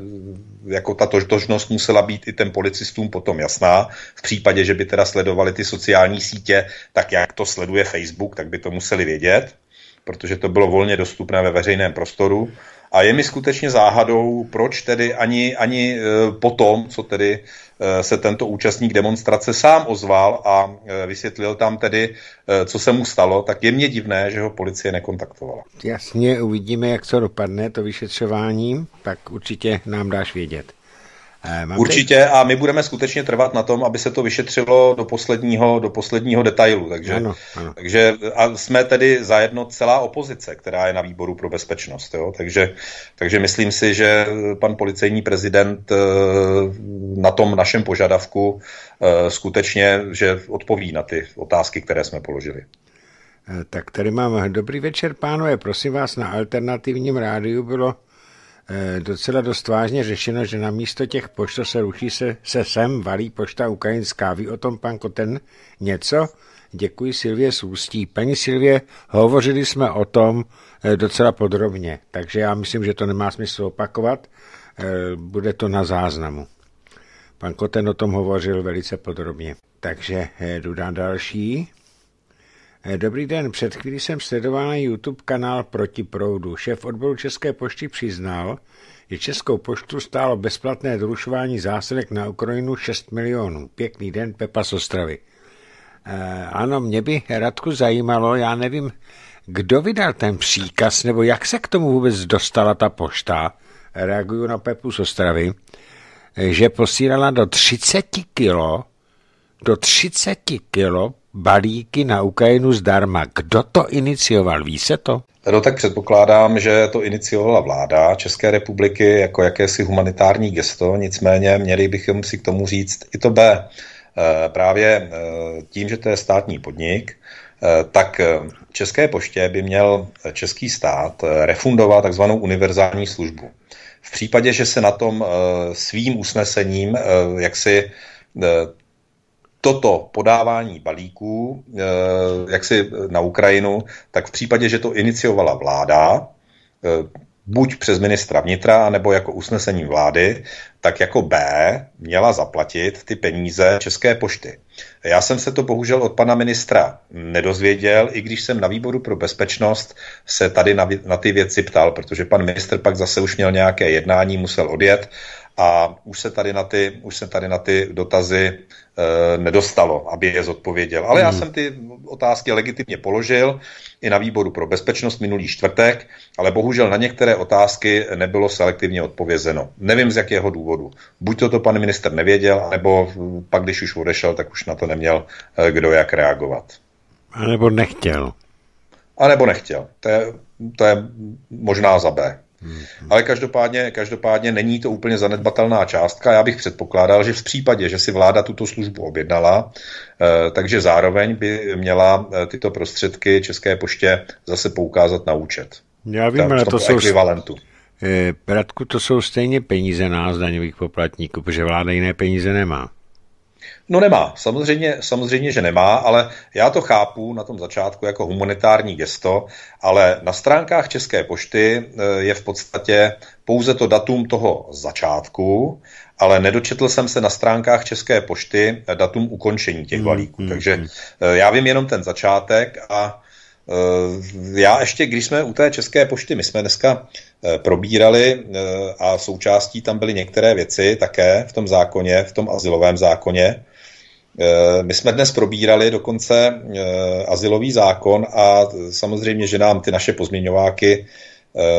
jako ta tožnost musela být i ten policistům potom jasná. V případě, že by teda sledovali ty sociální sítě, tak jak to sleduje Facebook, tak by to museli vědět, protože to bylo volně dostupné ve veřejném prostoru. A je mi skutečně záhadou, proč tedy ani, ani eh, po tom, co tedy eh, se tento účastník demonstrace sám ozval a eh, vysvětlil tam tedy, co se mu stalo, tak je mě divné, že ho policie nekontaktovala. Jasně, uvidíme, jak to dopadne, to vyšetřování, Tak určitě nám dáš vědět. Eh, Určitě a my budeme skutečně trvat na tom, aby se to vyšetřilo do posledního, do posledního detailu. Takže, ano, ano. takže a jsme tedy zajedno celá opozice, která je na výboru pro bezpečnost. Jo? Takže, takže myslím si, že pan policejní prezident eh, na tom našem požadavku eh, skutečně, že odpoví na ty otázky, které jsme položili. Tak tady mám dobrý večer, pánové. Prosím vás, na alternativním rádiu bylo Eh, docela dost vážně řešeno, že na místo těch pošto se ruší se, se sem valí pošta ukrajinská. Ví o tom pan Koten něco? Děkuji Silvě z Ústí. Paní Silvě, hovořili jsme o tom eh, docela podrobně, takže já myslím, že to nemá smysl opakovat. Eh, bude to na záznamu. Pan Koten o tom hovořil velice podrobně. Takže jdu na další. Eh, dobrý den, před chvílí jsem sledoval na YouTube kanál Protiproudu. Šéf odboru České pošty přiznal, že Českou poštu stálo bezplatné zrušování zásilek na Ukrajinu 6 milionů. Pěkný den, Pepa z Ostravy. E, ano, mě by Radku zajímalo, já nevím, kdo vydal ten příkaz, nebo jak se k tomu vůbec dostala ta pošta, reaguju na Pepu z Ostravy, eh, že posílala do 30 kilo, do 30 kilo balíky na Ukrajinu zdarma. Kdo to inicioval? Ví se to? No tak předpokládám, že to iniciovala vláda České republiky jako jakési humanitární gesto, nicméně měli bychom si k tomu říct i to B. Eh, právě eh, tím, že to je státní podnik, eh, tak České poště by měl český stát refundovat takzvanou univerzální službu. V případě, že se na tom svým usnesením jaksi toto podávání balíků, eh, jak si na Ukrajinu, tak v případě, že to iniciovala vláda, eh, buď přes ministra vnitra, nebo jako usnesení vlády, tak jako B měla zaplatit ty peníze České pošty. Já jsem se to bohužel od pana ministra nedozvěděl, i když jsem na výboru pro bezpečnost se tady na, na ty věci ptal, protože pan ministr pak zase už měl nějaké jednání, musel odjet a už se tady na ty, už se tady na ty dotazy e, nedostalo, aby je zodpověděl. Ale mm. já hmm. jsem ty otázky legitimně položil i na výboru pro bezpečnost minulý čtvrtek, ale bohužel na některé otázky nebylo selektivně odpovězeno. Nevím z jakého důvodu. Buď to to pan minister nevěděl, nebo pak, když už odešel, tak už na to neměl eh, kdo jak reagovat. A nebo nechtěl. A nebo nechtěl. To je, to je možná za B. Hmm. Ale každopádně, každopádně není to úplně zanedbatelná částka. Já bych předpokládal, že v případě, že si vláda tuto službu objednala, eh, takže zároveň by měla eh, tyto prostředky České poště zase poukázat na účet. Já vím, ale to jsou... Ekvivalentu. Bratku, eh, to jsou stejně peníze nás, daňových poplatníků, protože vláda jiné peníze nemá. No nemá, samozřejmě, samozřejmě, že nemá, ale já to chápu na tom začátku jako humanitární gesto, ale na stránkách České pošty eh, je v podstatě pouze to datum toho začátku, ale nedočetl jsem se na stránkách České pošty eh, datum ukončení těch hmm, balíků. Mm, Takže hmm. Eh, já vím jenom ten začátek a Eh, já ještě, když jsme u té České pošty, my jsme dneska eh, probírali eh, a součástí tam byly některé věci také v tom zákoně, v tom asilovém zákoně. My jsme dnes probírali dokonce asilový zákon a samozřejmě, že nám ty naše pozměňováky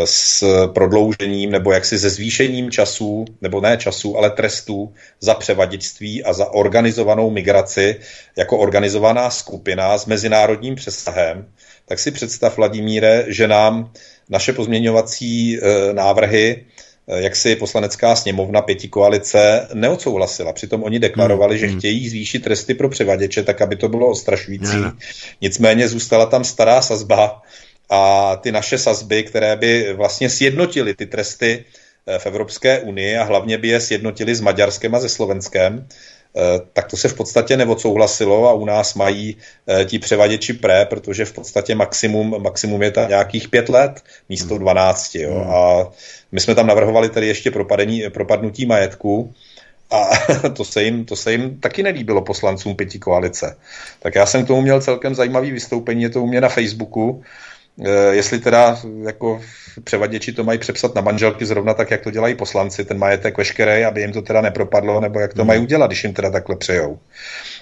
s prodloužením nebo jaksi se zvýšením času, nebo ne času, ale trestů za převaděčství a za organizovanou migraci jako organizovaná skupina s mezinárodním přesahem, tak si představ, Vladimíre, že nám naše pozměňovací eh, návrhy eh, jak si poslanecká sněmovna pěti koalice neodsouhlasila. Přitom oni deklarovali, hmm, že hmm. chtějí zvýšit tresty pro převaděče, tak aby to bylo ostrašující. Hmm. Nicméně zůstala tam stará sazba a ty naše sazby, které by vlastně sjednotily ty tresty eh, v Evropské unii a hlavně by je sjednotili s Maďarskem a se Slovenskem, Eh, tak to se v podstatě neodsouhlasilo a u nás mají eh, ti převaděči pre, protože v podstatě maximum, maximum je tam nějakých pět let místo 12. Hmm. Jo. Hmm. A my jsme tam navrhovali tedy ještě propadení, eh, propadnutí majetku, a to se, jim, to se jim taky nelíbilo poslancům pěti koalice. Tak já jsem k tomu měl celkem zajímavý vystoupení, je to u mě na Facebooku, Eh, jestli teda jako převaděči to mají přepsat na manželky zrovna tak, jak to dělají poslanci, ten majetek veškerý, aby jim to teda nepropadlo, nebo jak to hmm. mají udělat, když jim teda takhle přejou.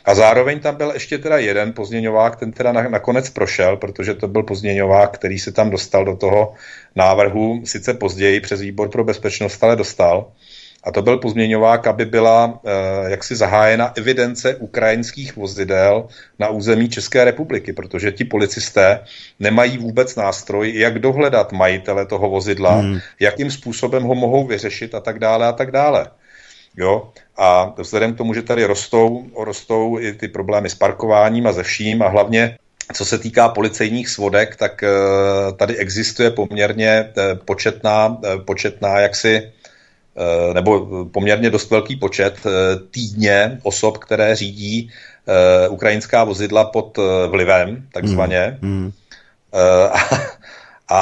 A zároveň tam byl ještě teda jeden pozměňovák, ten teda nakonec prošel, protože to byl pozměňovák, který se tam dostal do toho návrhu, sice později přes výbor pro bezpečnost, ale dostal. A to byl pozměňovák, aby byla eh, jaksi zahájena evidence ukrajinských vozidel na území České republiky, protože ti policisté nemají vůbec nástroj, jak dohledat majitele toho vozidla, hmm. jakým způsobem ho mohou vyřešit a tak dále a tak dále. Jo? A vzhledem k tomu, že tady rostou, rostou i ty problémy s parkováním a ze vším a hlavně co se týká policejních svodek, tak eh, tady existuje poměrně eh, početná, eh, početná jaksi Eh, nebo eh, poměrně dost velký počet eh, týdně osob, které řídí ukrajinská vozidla pod vlivem, takzvaně. Mm, mm. A, a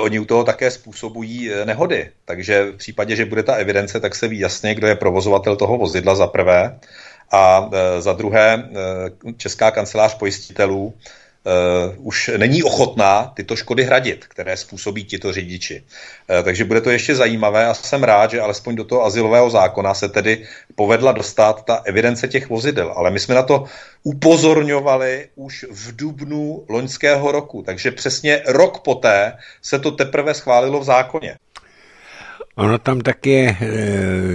oni u toho také způsobují nehody. Takže v případě, že bude ta evidence, tak se ví jasně, kdo je provozovatel toho vozidla za prvé. A za druhé, Česká kancelář pojistitelů uh, už není ochotná tyto škody hradit, které způsobí tito řidiči. Uh, takže bude to ještě zajímavé a jsem rád, že alespoň do toho asilového zákona se tedy povedla dostat ta evidence těch vozidel. Ale my jsme na to upozorňovali už v dubnu loňského roku, takže přesně rok poté se to teprve schválilo v zákoně. Ono tam tak je eh,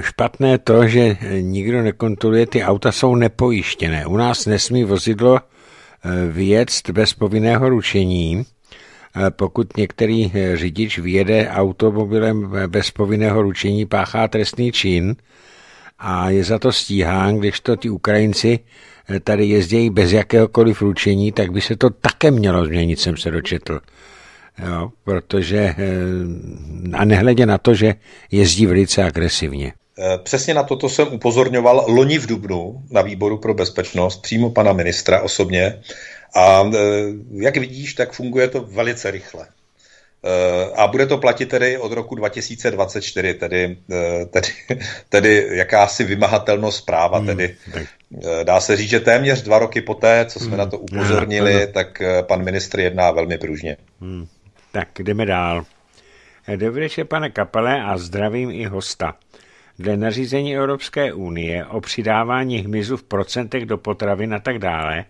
špatné to, že nikdo nekontroluje, ty auta jsou nepojištěné. U nás nesmí vozidlo Eh, vyjet bez povinného ručení, eh, pokud některý eh, řidič vyjede automobilem bez povinného ručení, páchá trestný čin a je za to stíhán, když to ti Ukrajinci tady jezdějí bez jakéhokoliv ručení, tak by se to také mělo změnit, jsem se dočetl. Jo, protože a nehledě na to, že jezdí velice agresivně. Eh, přesně na toto jsem upozorňoval loni v Dubnu na výboru pro bezpečnost, přímo pana ministra osobně. A eh, jak vidíš, tak funguje to velice rychle. Eh, a bude to platit tedy od roku 2024, tedy, tedy, tedy jakási vymahatelnost práva. Hmm, tedy. Dá se říct, že téměř dva roky poté, co jsme hmm, na to hmm, upozornili, no, tak pan ministr jedná velmi pružně. Hmm. Tak jdeme dál. Dobře, pane Kapele, a zdravím i hosta dle nařízení Evropské unie o přidávání hmyzu v procentech do potravin a tak dále,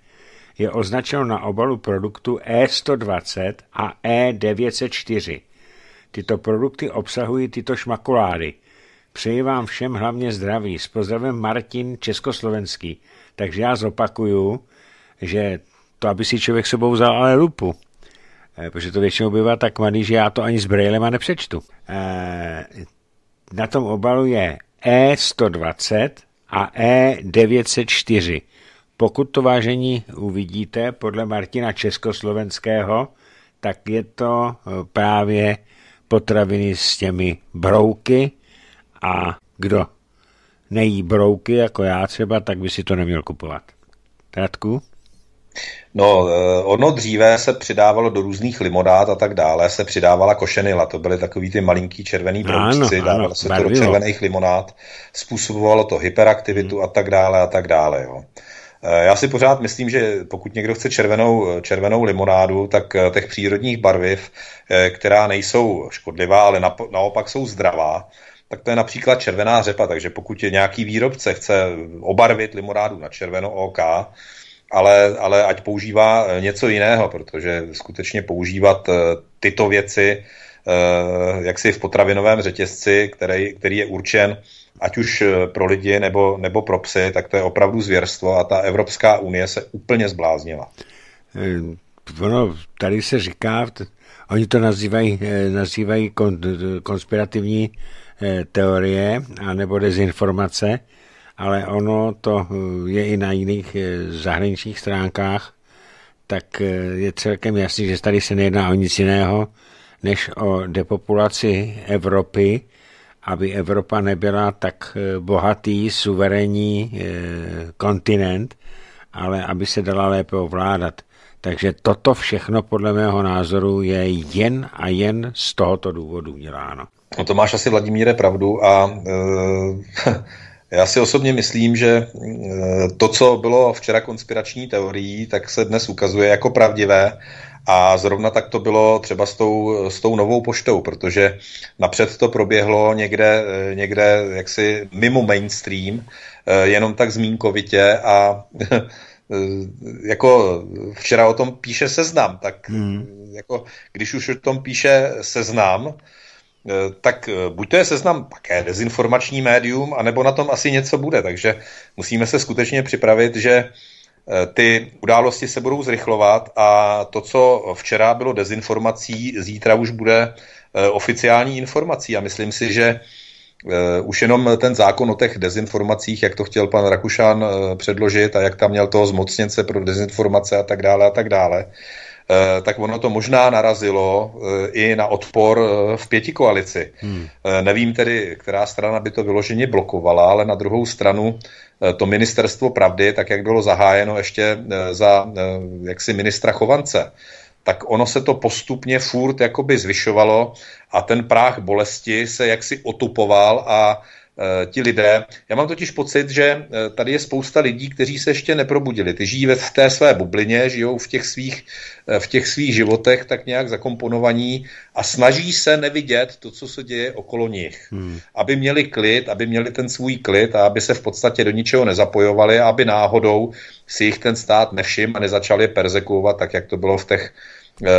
je označeno na obalu produktu E120 a E904. Tyto produkty obsahují tyto šmakulády. Přeji vám všem hlavně zdraví. S pozdravem Martin Československý. Takže já zopakuju, že to, aby si člověk sebou vzal ale lupu, eh, protože to většinou bývá tak malý, že já to ani s brailema nepřečtu. Eh, na tom obalu je E120 a E904. Pokud to vážení uvidíte podle Martina Československého, tak je to eh, právě potraviny s těmi brouky a kdo nejí brouky, jako já třeba, tak by si to neměl kupovat. Tratku? No, eh, ono dříve se přidávalo do různých limonád a tak dále, se přidávala košenila, to byly takový ty malinký červený broučci, dávalo se to do červených limonád, způsobovalo to hyperaktivitu hmm. a tak dále a tak dále, jo. Eh, já si pořád myslím, že pokud někdo chce červenou, červenou limonádu, tak eh, těch přírodních barviv, která nejsou škodlivá, ale naopak jsou zdravá, tak to je například červená řepa, takže pokud je nějaký výrobce chce obarvit limonádu na červeno OK, ale, ale ať používá eh, něco jiného, protože skutečně používat eh, tyto věci eh, jaksi v potravinovém řetězci, který, který je určen ať už pro lidi nebo, nebo pro psy, tak to je opravdu zvěrstvo a ta Evropská unie se úplně zbláznila. Ono, tady se říká, oni to nazývají, nazývají konspirativní teorie anebo dezinformace, ale ono to eh, je i na jiných eh, zahraničních stránkách, tak eh, je celkem jasný, že tady se nejedná o nic jiného, než o depopulaci Evropy, aby Evropa nebyla tak bohatý, suverénní kontinent, ale aby se dala lépe ovládat. Takže toto všechno podle mého názoru je jen a jen z tohoto důvodu děláno. No to máš asi, Vladimíre, pravdu a Já si osobně myslím, že eh, to, co bylo včera konspirační teorií, tak se dnes ukazuje jako pravdivé. A zrovna tak to bylo třeba s tou, s tou novou poštou, protože napřed to proběhlo někde, eh, někde jaksi mimo mainstream, eh, jenom tak zmínkovitě a jako včera o tom píše seznam, tak hmm. jako když už o tom píše seznam, Eh, tak eh, buď to je seznam také dezinformační médium, anebo na tom asi něco bude. Takže musíme se skutečně připravit, že eh, ty události se budou zrychlovat a to, co včera bylo dezinformací, zítra už bude oficiální informací. A myslím si, že už jenom ten zákon o těch dezinformacích, jak to chtěl pan Rakušan předložit a jak tam měl toho zmocněnce pro dezinformace a tak dále a tak dále, Eh, tak ono to možná narazilo eh, i na odpor eh, v pěti koalici. Hmm. Nevím tedy, která strana by to vyloženě blokovala, ale na druhou stranu to ministerstvo pravdy, tak jak bylo zahájeno ještě za jaksi ministra Chovance, tak ono se to postupně furt jakoby zvyšovalo a ten práh bolesti se jaksi otupoval a Eh, ti lidé. Já mám totiž pocit, že eh, tady je spousta lidí, kteří se ještě neprobudili. Ty žijí v té své bublině, žijou v těch svých, eh, v těch svých životech tak nějak zakomponovaní a snaží se nevidět to, co se děje okolo nich. Hmm. Aby měli klid, aby měli ten svůj klid a aby se v podstatě do ničeho nezapojovali, aby náhodou si jich ten stát nevšiml a nezačali je persekuovat, tak jak to bylo v těch Eh,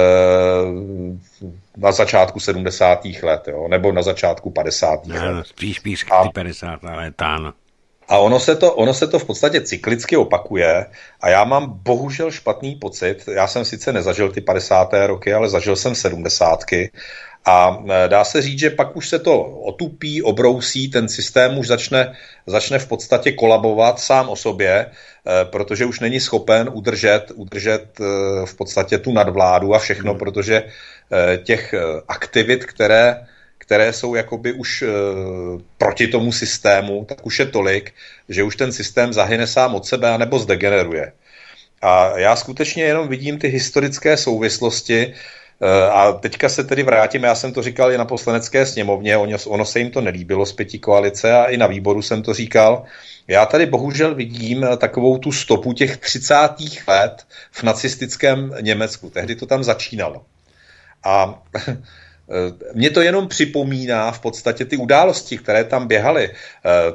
na začátku 70. let, jo? nebo na začátku 50. No, let. Spíš, spíš a, 50. let, ano. A ono se, to, ono se to v podstatě cyklicky opakuje a já mám bohužel špatný pocit, já jsem sice nezažil ty 50. roky, ale zažil jsem 70. A e, dá se říct, že pak už se to otupí, obrousí, ten systém už začne, začne v podstatě kolabovat sám o sobě, e, protože už není schopen udržet, udržet e, v podstatě tu nadvládu a všechno, hmm. protože těch aktivit, které, které jsou jakoby už proti tomu systému, tak už je tolik, že už ten systém zahyne sám od sebe anebo zdegeneruje. A já skutečně jenom vidím ty historické souvislosti, Eh, a teďka se tedy vrátím, já jsem to říkal i na poslanecké sněmovně, ono, se jim to nelíbilo z pěti koalice a i na výboru jsem to říkal. Já tady bohužel vidím eh, takovou tu stopu těch 30. let v nacistickém Německu. Tehdy to tam začínalo. A eh, mě to jenom připomíná v podstatě ty události, které tam běhaly.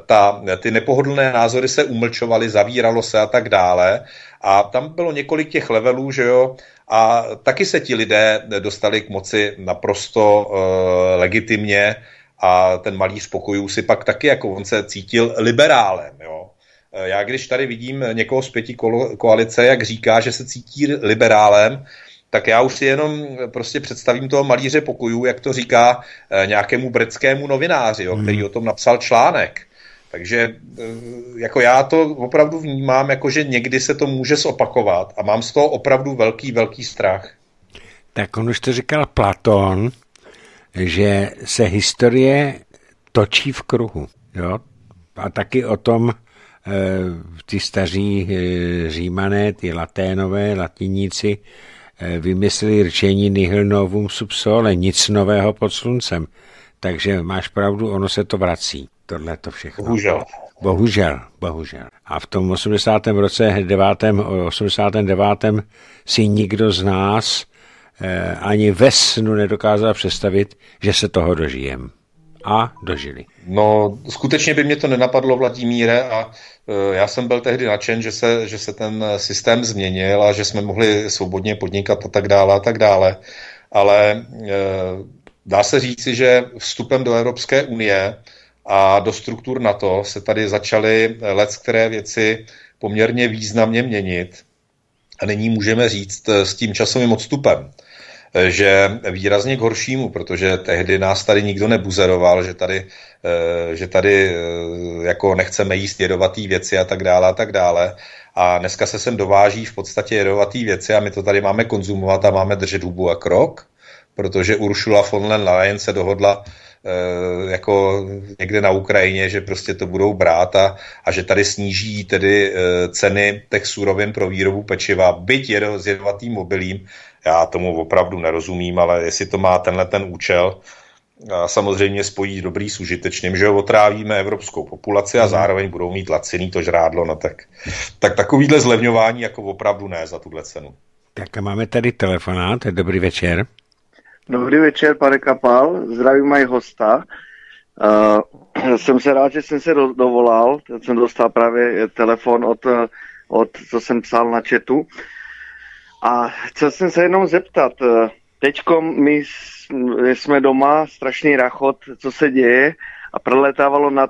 Ta, ty nepohodlné názory se umlčovaly, zavíralo se a tak dále. A tam bylo několik těch levelů, že jo, a taky se ti lidé dostali k moci naprosto e, legitimně a ten malíř pokojů si pak taky, jako on se cítil liberálem, jo. Eh, já když tady vidím někoho z pěti koalice, jak říká, že se cítí liberálem, tak já už si jenom prostě představím toho malíře pokojů, jak to říká eh, nějakému britskému novináři, jo, který hmm. o tom napsal článek. Takže eh, jako já to opravdu vnímám, jako že někdy se to může zopakovat a mám z toho opravdu velký, velký strach. Tak on už to říkal Platón, že se historie točí v kruhu. Jo? A taky o tom eh, ty staří eh, římané, ty laténové, latiníci vymysleli řečení nihil novum subsole, nic nového pod sluncem. Takže máš pravdu, ono se to vrací tohle to všechno. Bohužel. Bohužel, bohužel. A v tom 80. roce, 9. 89. si nikdo z nás eh, ani ve snu nedokázal představit, že se toho dožijem. A dožili. No, skutečně by mě to nenapadlo, Vladimíre, a eh, já jsem byl tehdy nadšen, že se, že se ten systém změnil a že jsme mohli svobodně podnikat a tak dále a tak dále. Ale eh, dá se říci, že vstupem do Evropské unie a do struktur NATO se tady začaly let, které věci poměrně významně měnit. A nyní můžeme říct eh, s tím časovým odstupem, eh, že výrazně k horšímu, protože tehdy nás tady nikdo nebuzeroval, že tady, eh, že tady jako nechceme jíst jedovatý věci a tak dále a tak dále. A dneska se sem dováží v podstatě jedovatý věci a my to tady máme konzumovat a máme držet hubu a krok, protože Uršula von Leyen se dohodla Eh, jako někde na Ukrajině, že prostě to budou brát a, a že tady sníží tedy eh, ceny těch surovin pro výrobu pečiva, byť jedno s jedovatým mobilím, já tomu opravdu nerozumím, ale jestli to má tenhle ten účel, a samozřejmě spojí dobrý s užitečným, že otrávíme evropskou populaci a mhm. zároveň budou mít laciný to žrádlo, no tak, tak takovýhle zlevňování jako opravdu ne za tuhle cenu. Tak a máme tady telefonát, dobrý večer. Dobrý večer, pane Kapal. Zdravím mají hosta. Uh, jsem se rád, že jsem se dovolal. Já jsem dostal právě eh, telefon od, eh, od co jsem psal na chatu. A chtěl jsem se jenom zeptat. teď my jsme doma, strašný rachot, co se děje a preletávalo nad,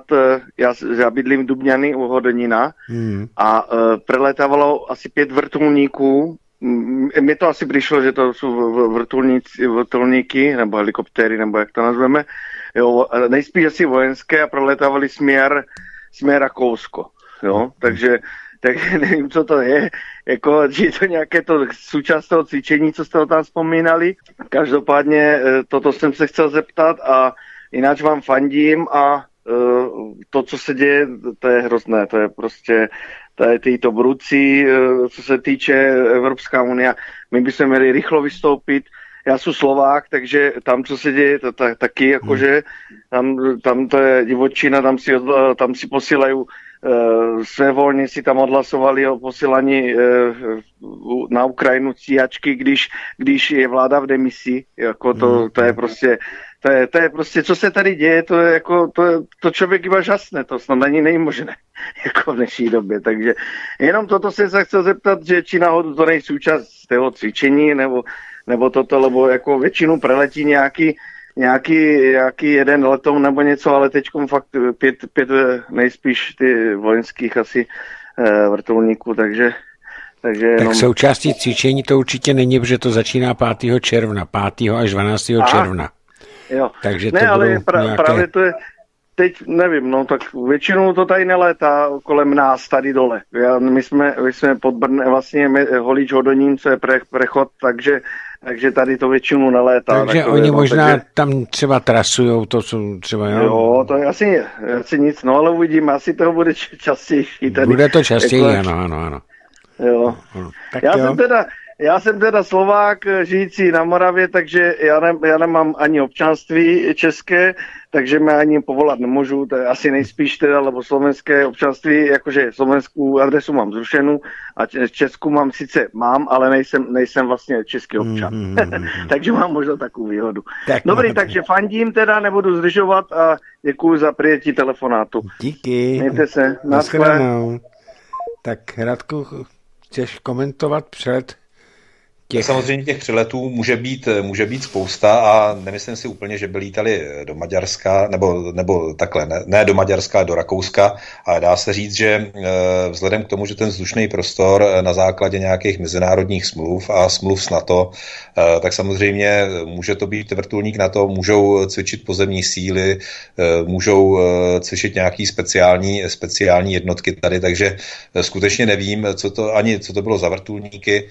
já, já bydlím Dubňany u Hodonina hmm. a uh, preletávalo asi pět vrtulníků mně to asi přišlo, že to jsou vrtulníci, vrtulníky nebo helikoptéry, nebo jak to nazveme. Jo, nejspíš asi vojenské a proletávali směr, směr Rakousko. Jo? Hmm. Takže, takže nevím, co to je. Jako, je to nějaké to součást toho cvičení, co jste tam vzpomínali. Každopádně e, toto jsem se chcel zeptat a jináč vám fandím a Eh, to, co se děje, to je hrozné. To je prostě ty to budoucí, eh, co se týče Evropská unie. My bychom měli rychlo vystoupit. Já jsem Slovák, takže tam, co se děje, to, tak, taky jakože hmm. tam, tam to je divočina, tam si, tam si posílají eh, své volně si tam odhlasovali o posílání na Ukrajinu cíjačky, když, když je vláda v demisi. Jako to, hmm. to je prostě to je, to je prostě, co se tady děje, to je jako, to, to člověk iba žasne, to snad není nejmožné, jako v dnešní době. Takže jenom toto jsem se chtěl zeptat, že či náhodou to není součást toho cvičení, nebo, nebo toto, lebo jako většinu preletí nějaký, nějaký, nějaký jeden letoun nebo něco, ale teď fakt pět, pět nejspíš ty vojenských asi e, vrtulníků, takže takže jenom... Tak součástí cvičení to určitě není, protože to začíná 5. června, 5. až 12. Aha. června. Jo. Takže ne, to ale pra, nějaké... právě to je, teď nevím, no tak většinou to tady nelétá kolem nás tady dole. Já, my, jsme, my jsme pod Brne, vlastně my, Holíč hodoním, co je pre, prechod, takže, takže tady to většinou nelétá. Takže takové, oni no, možná takže... tam třeba trasujou, to jsou třeba... Jo, jo to je asi, asi nic, no ale uvidíme, asi toho bude častější. Tady. Bude to častěji, jako, ano, ano, ano. Jo. Tak Já jo. jsem teda, já jsem teda Slovák, eh, žijící na Moravě, takže já, ne, já nemám ani občanství české, takže mě ani povolat nemůžu, to je asi nejspíš teda, lebo slovenské občanství, jakože slovenskou adresu mám zrušenou a česku mám sice mám, ale nejsem, nejsem vlastně český občan. Mm, mm, mm. takže mám možná takovou výhodu. Tak, Dobrý, no, takže fandím teda, nebudu zdržovat a děkuji za přijetí telefonátu. Díky. Mějte se. Na Tak Radku, chceš komentovat před Těch... Samozřejmě těch přiletů může být, může být spousta a nemyslím si úplně, že by lítali do Maďarska, nebo, nebo takhle, ne, ne do Maďarska, do Rakouska, ale dá se říct, že eh, vzhledem k tomu, že ten vzdušný prostor eh, na základě nějakých mezinárodních smluv a smluv s NATO, eh, tak samozřejmě může to být vrtulník na to, můžou cvičit pozemní síly, můžou cvičit nějaký speciální, speciální jednotky tady, takže skutečně nevím, co to, ani co to bylo za vrtulníky,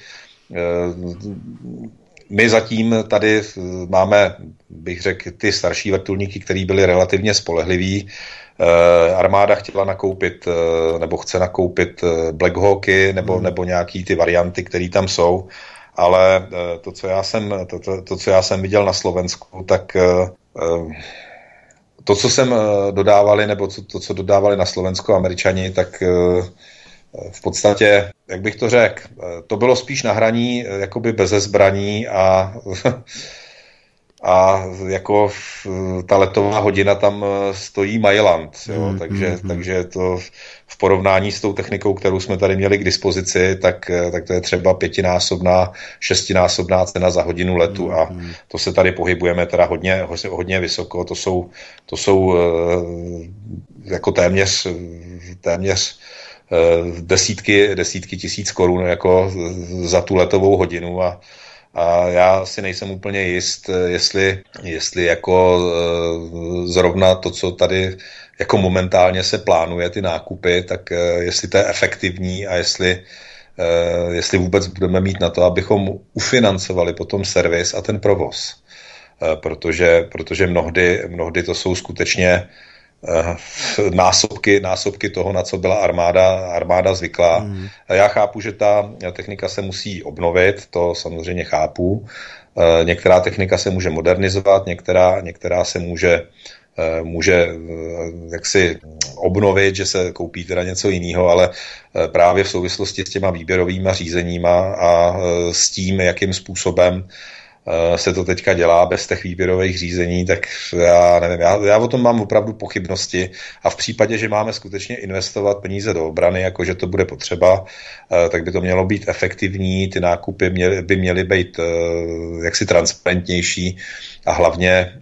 my zatím tady eh, máme, bych řekl, ty starší vrtulníky, které byly relativně spolehliví. Eh, armáda chtěla nakoupit, eh, nebo chce nakoupit Black Hawky, nebo, hmm. nebo nějaký ty varianty, které tam jsou. Ale to co, já jsem, to, to, to, co já jsem viděl na Slovensku, tak to, co jsem dodávali, nebo to, co dodávali na Slovensku američani, tak v podstatě, jak bych to řekl, to bylo spíš na hraní eh, jakoby beze zbraní a, a jako eh, ta letová hodina tam eh, stojí Mailand, jo, mm, takže, mm, takže to v porovnání s tou technikou, kterou jsme tady měli k dispozici, tak, tak to je třeba pětinásobná, šestinásobná cena za hodinu letu hmm, a hmm. to se tady pohybujeme teda hodně, hodně vysoko, to jsou, to jsou jako téměř, téměř Eh, desítky, desítky tisíc korun jako za tu letovou hodinu a a já si nejsem úplně jist, eh, jestli, jestli jako eh, zrovna to, co tady jako momentálně se plánuje ty nákupy, tak jestli to je efektivní a jestli, jestli vůbec budeme mít na to, abychom ufinancovali potom servis a ten provoz. Protože, protože mnohdy, mnohdy to jsou skutečně Eh, násobky, násobky toho, na co byla armáda, armáda zvyklá. Hmm. Eh, já chápu, že ta eh, technika se musí obnovit, to samozřejmě chápu. Některá technika se může modernizovat, některá, některá se může může jaksi obnovit, že se koupí teda něco jiného, ale právě v souvislosti s těma výběrovými řízeníma a s tím, jakým způsobem Eh, se to teďka dělá bez těch výběrových řízení, tak já nevím, já, já o tom mám opravdu pochybnosti a v případě, že máme skutečně investovat peníze do obrany, jakože to bude potřeba, eh, tak by to mělo být efektivní, ty nákupy měly, by měly být eh, jaksi transparentnější a hlavně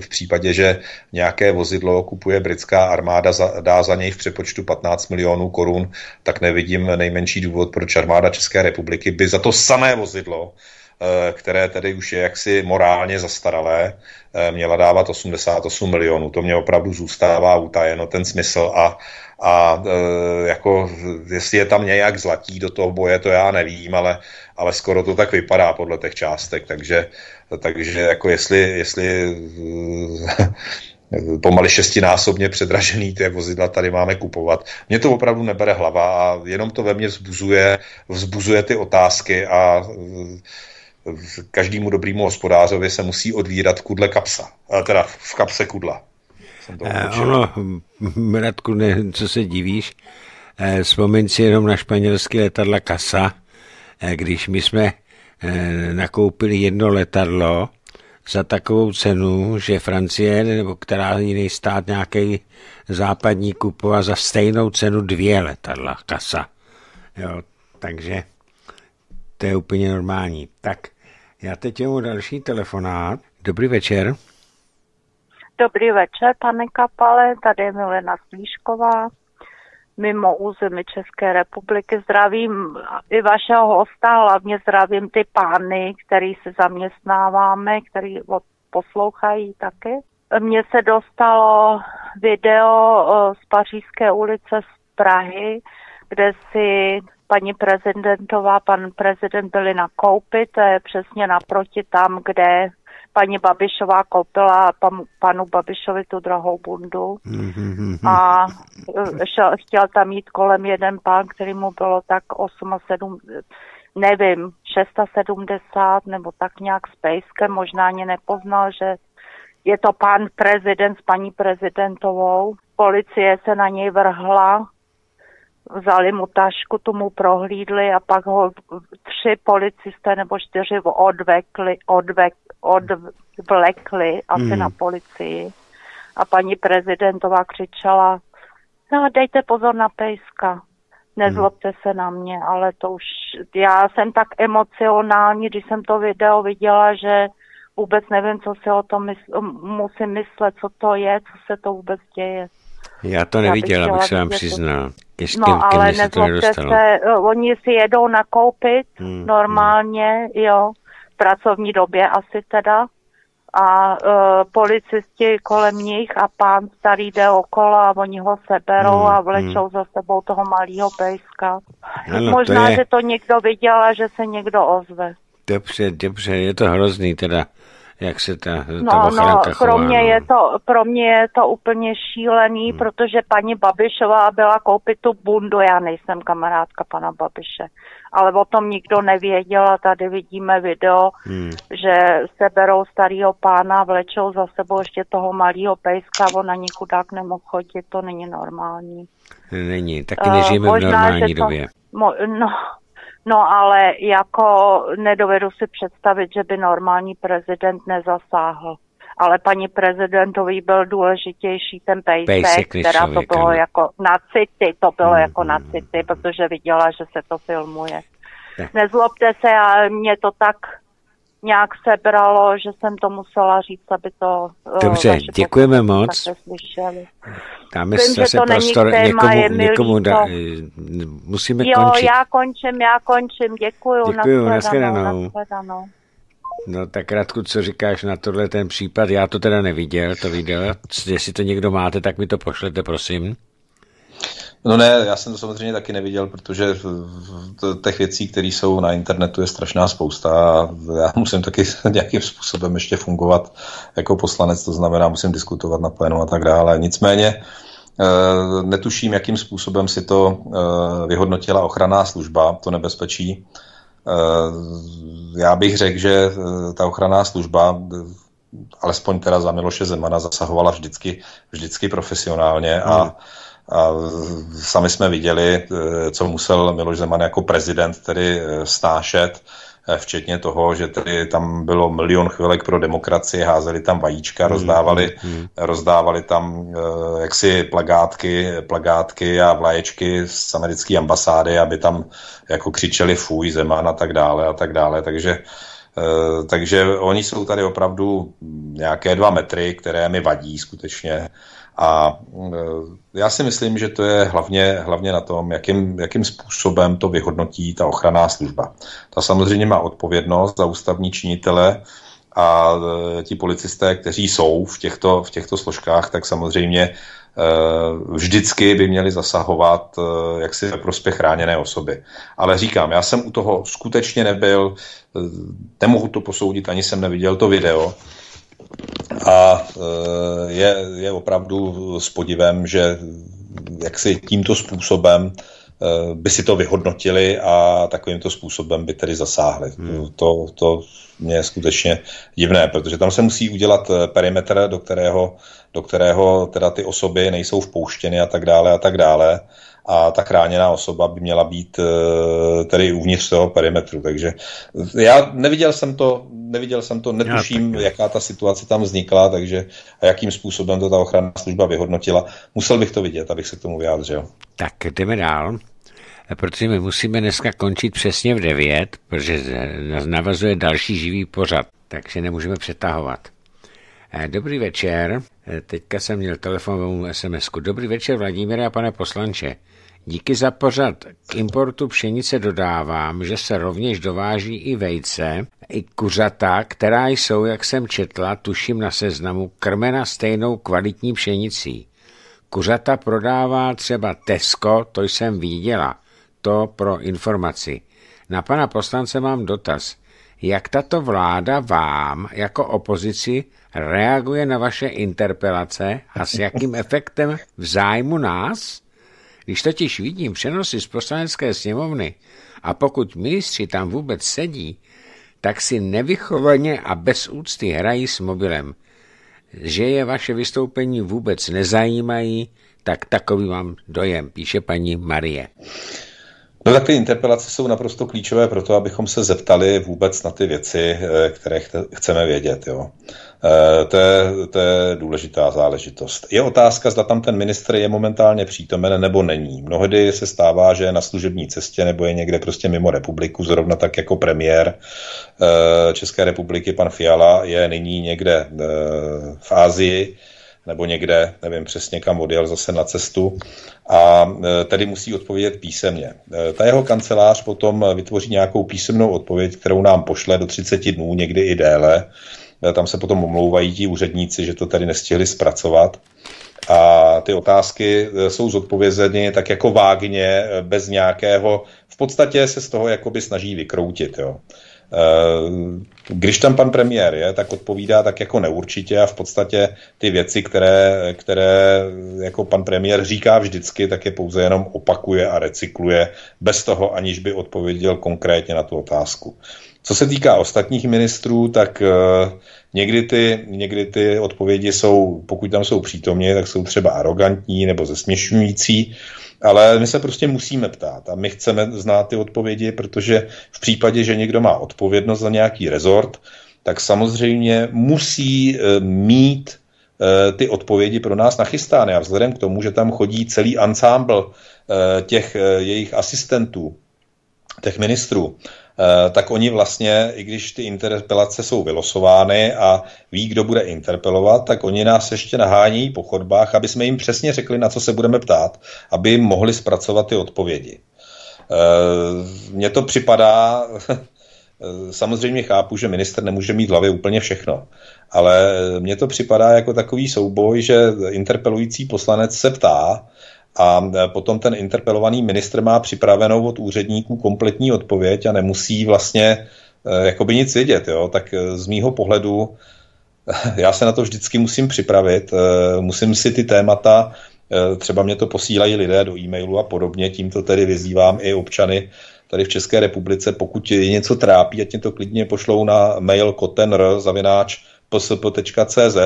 v případě, že nějaké vozidlo kupuje britská armáda, dá za něj v přepočtu 15 milionů korun, tak nevidím nejmenší důvod, proč armáda České republiky by za to samé vozidlo Eh, které tedy už je jaksi morálně zastaralé, eh, měla dávat 88 milionů. To mě opravdu zůstává utajeno, ten smysl a, a eh, jako, jestli je tam nějak zlatí do toho boje, to já nevím, ale, ale skoro to tak vypadá podle těch částek, takže, takže jako jestli, jestli pomaly šestinásobně předražený ty vozidla tady máme kupovat. Mě to opravdu nebere hlava a jenom to ve mně vzbuzuje, vzbuzuje ty otázky a každému dobrému hospodářovi se musí odvírat kudle kapsa, eh, teda v kapse kudla. Jsem eh, ono, hm, Radku, ne, co se divíš, eh, vzpomeň si jenom na španělské letadla Kasa, eh, když my jsme eh, nakoupili jedno letadlo za takovou cenu, že Francie, nebo která jiný stát, nějaký západní kupoval za stejnou cenu dvě letadla Kasa. Jo, takže to je úplně normální. Tak já teď mám další telefonát. Dobrý večer. Dobrý večer, pane Kapale, tady je Milena Slíšková. Mimo území České republiky zdravím i vašeho hosta, hlavně zdravím ty pány, který se zaměstnáváme, který poslouchají taky. Mně se dostalo video eh, z Pařížské ulice z Prahy, kde si paní prezidentová, pan prezident byli nakoupit, to je přesně naproti tam, kde paní Babišová koupila pan, panu Babišovi tu drahou bundu mm-hmm. a e, šel, chtěl tam jít kolem jeden pán, který mu bylo tak 8 a 7, nevím, 670 nebo tak nějak s pejskem, možná ani nepoznal, že je to pan prezident s paní prezidentovou. Policie se na něj vrhla, vzali mu tašku, tu mu prohlídli a pak ho tři policisté nebo čtyři odvekli, odvek, odvlekli asi mm. na policii. A paní prezidentová křičela, no dejte pozor na pejska, nezlobte mm. se na mě, ale to už, já jsem tak emocionální, když jsem to video viděla, že vůbec nevím, co si o tom mysl, musím myslet, co to je, co se to vůbec děje. Já to neviděla, abych se vám přiznal. No, ke, no, ale nezlobte se, eh, oni si jedou nakoupit hmm, hmm. normálně, hmm. jo, v pracovní době asi teda. A uh, policisti kolem nich a pán starý jde okolo a oni ho seberou hmm, a hmm. vlečou hmm. za sebou toho malého pejska. Ano, Možná, to je... že to někdo viděl a že se někdo ozve. Dobře, dobře, je to hrozný teda jak se ta, ta no, no, pro mě no. je to, pro mě je to úplně šílený, hmm. protože paní Babišová byla koupit tu bundu, já nejsem kamarádka pana Babiše, ale o tom nikdo nevěděl a tady vidíme video, hmm. že se berou starého pána, vlečou za sebou ještě toho malého pejska, on na ní chudák nemohl chodit, to není normální. Není, taky eh, nežijeme uh, možná, v normální to, době. Mo, no, No ale jako nedovedu si představit, že by normální prezident nezasáhl. Ale paní prezidentovi byl důležitější ten pejsek, pejsek která to bylo ano. jako na city, to bylo mm-hmm. jako na mm-hmm. city, protože viděla, že se to filmuje. Tak. Nezlobte se, ale mě to tak nějak sebralo, že jsem to musela říct, aby to... Eh, Dobře, děkujeme moc. Dáme Vím, zase to prostor není téma, někomu, někomu da, eh, musíme jo, končit. Jo, já končím, já končím, děkuju. Děkuju, nashledanou. nashledanou. No tak Radku, co říkáš na tohle ten případ? Já to teda neviděl, to video. Jestli to někdo máte, tak mi to pošlete, prosím. No ne, já jsem to samozřejmě taky neviděl, protože těch věcí, které jsou na internetu, je strašná spousta a já musím taky nějakým způsobem ještě fungovat jako poslanec, to znamená, musím diskutovat na plénu a tak dále. Nicméně eh, netuším, jakým způsobem si to eh, vyhodnotila ochranná služba, to nebezpečí. Eh, já bych řekl, že ta ochranná služba alespoň teda za Miloše Zemana zasahovala vždycky, vždycky profesionálně a hmm a sami jsme viděli, eh, co musel Miloš Zeman jako prezident tedy stášet, eh, eh, včetně toho, že tedy tam bylo milion chvilek pro demokracii, házeli tam vajíčka, hmm, rozdávali, hmm, hmm. rozdávali tam jaksi plagátky, plagátky a vlaječky z americké ambasády, aby tam jako křičeli fuj, Zeman a tak dále a tak dále, takže takže oni jsou tady opravdu nějaké dva metry, které mi vadí skutečně. A eh, já si myslím, že to je hlavně, hlavně na tom, jakým, jakým způsobem to vyhodnotí ta ochranná služba. Ta samozřejmě má odpovědnost za ústavní činitele a eh, ti policisté, kteří jsou v těchto, v těchto složkách, tak samozřejmě eh, vždycky by měli zasahovat jaksi ve prospěch chráněné osoby. Ale říkám, já jsem u toho skutečně nebyl, nemohu to posoudit, ani jsem neviděl to video, a eh, je, je opravdu s podivem, že jak si tímto způsobem eh, by si to vyhodnotili a takovýmto způsobem by tedy zasáhli. Hmm. To, to mě je skutečně divné, protože tam se musí udělat eh, perimetr, do kterého, do kterého teda ty osoby nejsou vpouštěny a tak dále a tak dále a ta chráněná osoba by měla být eh, tedy uvnitř toho perimetru. Takže eh, já neviděl jsem to, neviděl jsem to, netuším, jaká ta situace tam vznikla, takže a jakým způsobem to ta ochranná služba vyhodnotila. Musel bych to vidět, abych se k tomu vyjádřil. Tak jdeme dál protože my musíme dneska končit přesně v 9, protože nás navazuje další živý pořad, takže nemůžeme přetahovat. Eh, dobrý večer, teďka jsem měl telefonovou sms -ku. Dobrý večer Vladimíra a pane poslanče. Díky za pořad k importu pšenice dodávám, že se rovněž dováží i vejce, i kuřata, která jsou, jak jsem četla, tuším na seznamu, krmena stejnou kvalitní pšenicí. Kuřata prodává třeba Tesco, to jsem viděla. To pro informaci. Na pana poslance mám dotaz. Jak tato vláda vám, jako opozici, reaguje na vaše interpelace a s jakým efektem v zájmu nás? Když totiž vidím přenosy z poslanecké sněmovny a pokud ministři tam vůbec sedí, tak si nevychovaně a bez úcty hrají s mobilem. Že je vaše vystoupení vůbec nezajímají, tak takový mám dojem, píše paní Marie. No ty interpelace jsou naprosto klíčové pro to, abychom se zeptali vůbec na ty věci, eh, které chceme vědět. Jo. Eh, to, je, to je důležitá záležitost. Je otázka, zda tam ten ministr je momentálně přítomen nebo není. Mnohdy se stává, že je na služební cestě nebo je někde prostě mimo republiku, zrovna tak jako premiér eh, České republiky pan Fiala je nyní někde v Ázii nebo někde, nevím přesně kam odjel zase na cestu a e, tedy musí odpovědět písemně. E, ta jeho kancelář potom vytvoří nějakou písemnou odpověď, kterou nám pošle do 30 dnů, někdy i déle. E, tam se potom omlouvají ti úředníci, že to tady nestihli zpracovat a ty otázky jsou zodpovězeny tak jako vágně, bez nějakého, v podstatě se z toho jakoby snaží vykroutit. Jo. Eh, když tam pan premiér je, tak odpovídá tak jako neurčitě a v podstatě ty věci, které, které jako pan premiér říká vždycky, tak je pouze jenom opakuje a recykluje, bez toho aniž by odpověděl konkrétně na tu otázku. Co se týká ostatních ministrů, tak eh, někdy ty, někdy ty odpovědi jsou, pokud tam jsou přítomně, tak jsou třeba arrogantní nebo zesměšňující ale my se prostě musíme ptát a my chceme znát ty odpovědi, protože v případě, že někdo má odpovědnost za nějaký rezort, tak samozřejmě musí eh, mít eh, ty odpovědi pro nás nachystány. A vzhledem k tomu, že tam chodí celý ansámbl eh, těch jejich asistentů, těch ministrů, Eh, tak oni vlastně, i když ty interpelace jsou vylosovány a ví, kdo bude interpelovat, tak oni nás ještě nahání po chodbách, aby jsme jim přesně řekli, na co se budeme ptát, aby mohli zpracovat ty odpovědi. Eh, mně to připadá, samozřejmě chápu, že minister nemůže mít v hlavě úplně všechno, ale mně to připadá jako takový souboj, že interpelující poslanec se ptá, a e, potom ten interpelovaný ministr má připravenou od úředníků kompletní odpověď a nemusí vlastně e, jakoby nic vědět. Jo? Tak e, z mýho pohledu já se na to vždycky musím připravit, musím si ty témata, třeba mě to posílají lidé do e-mailu a podobně, tímto tedy vyzývám i občany tady v České republice, pokud je něco trápí, ať mě to klidně pošlou na mail kotenr zavináč psp.cz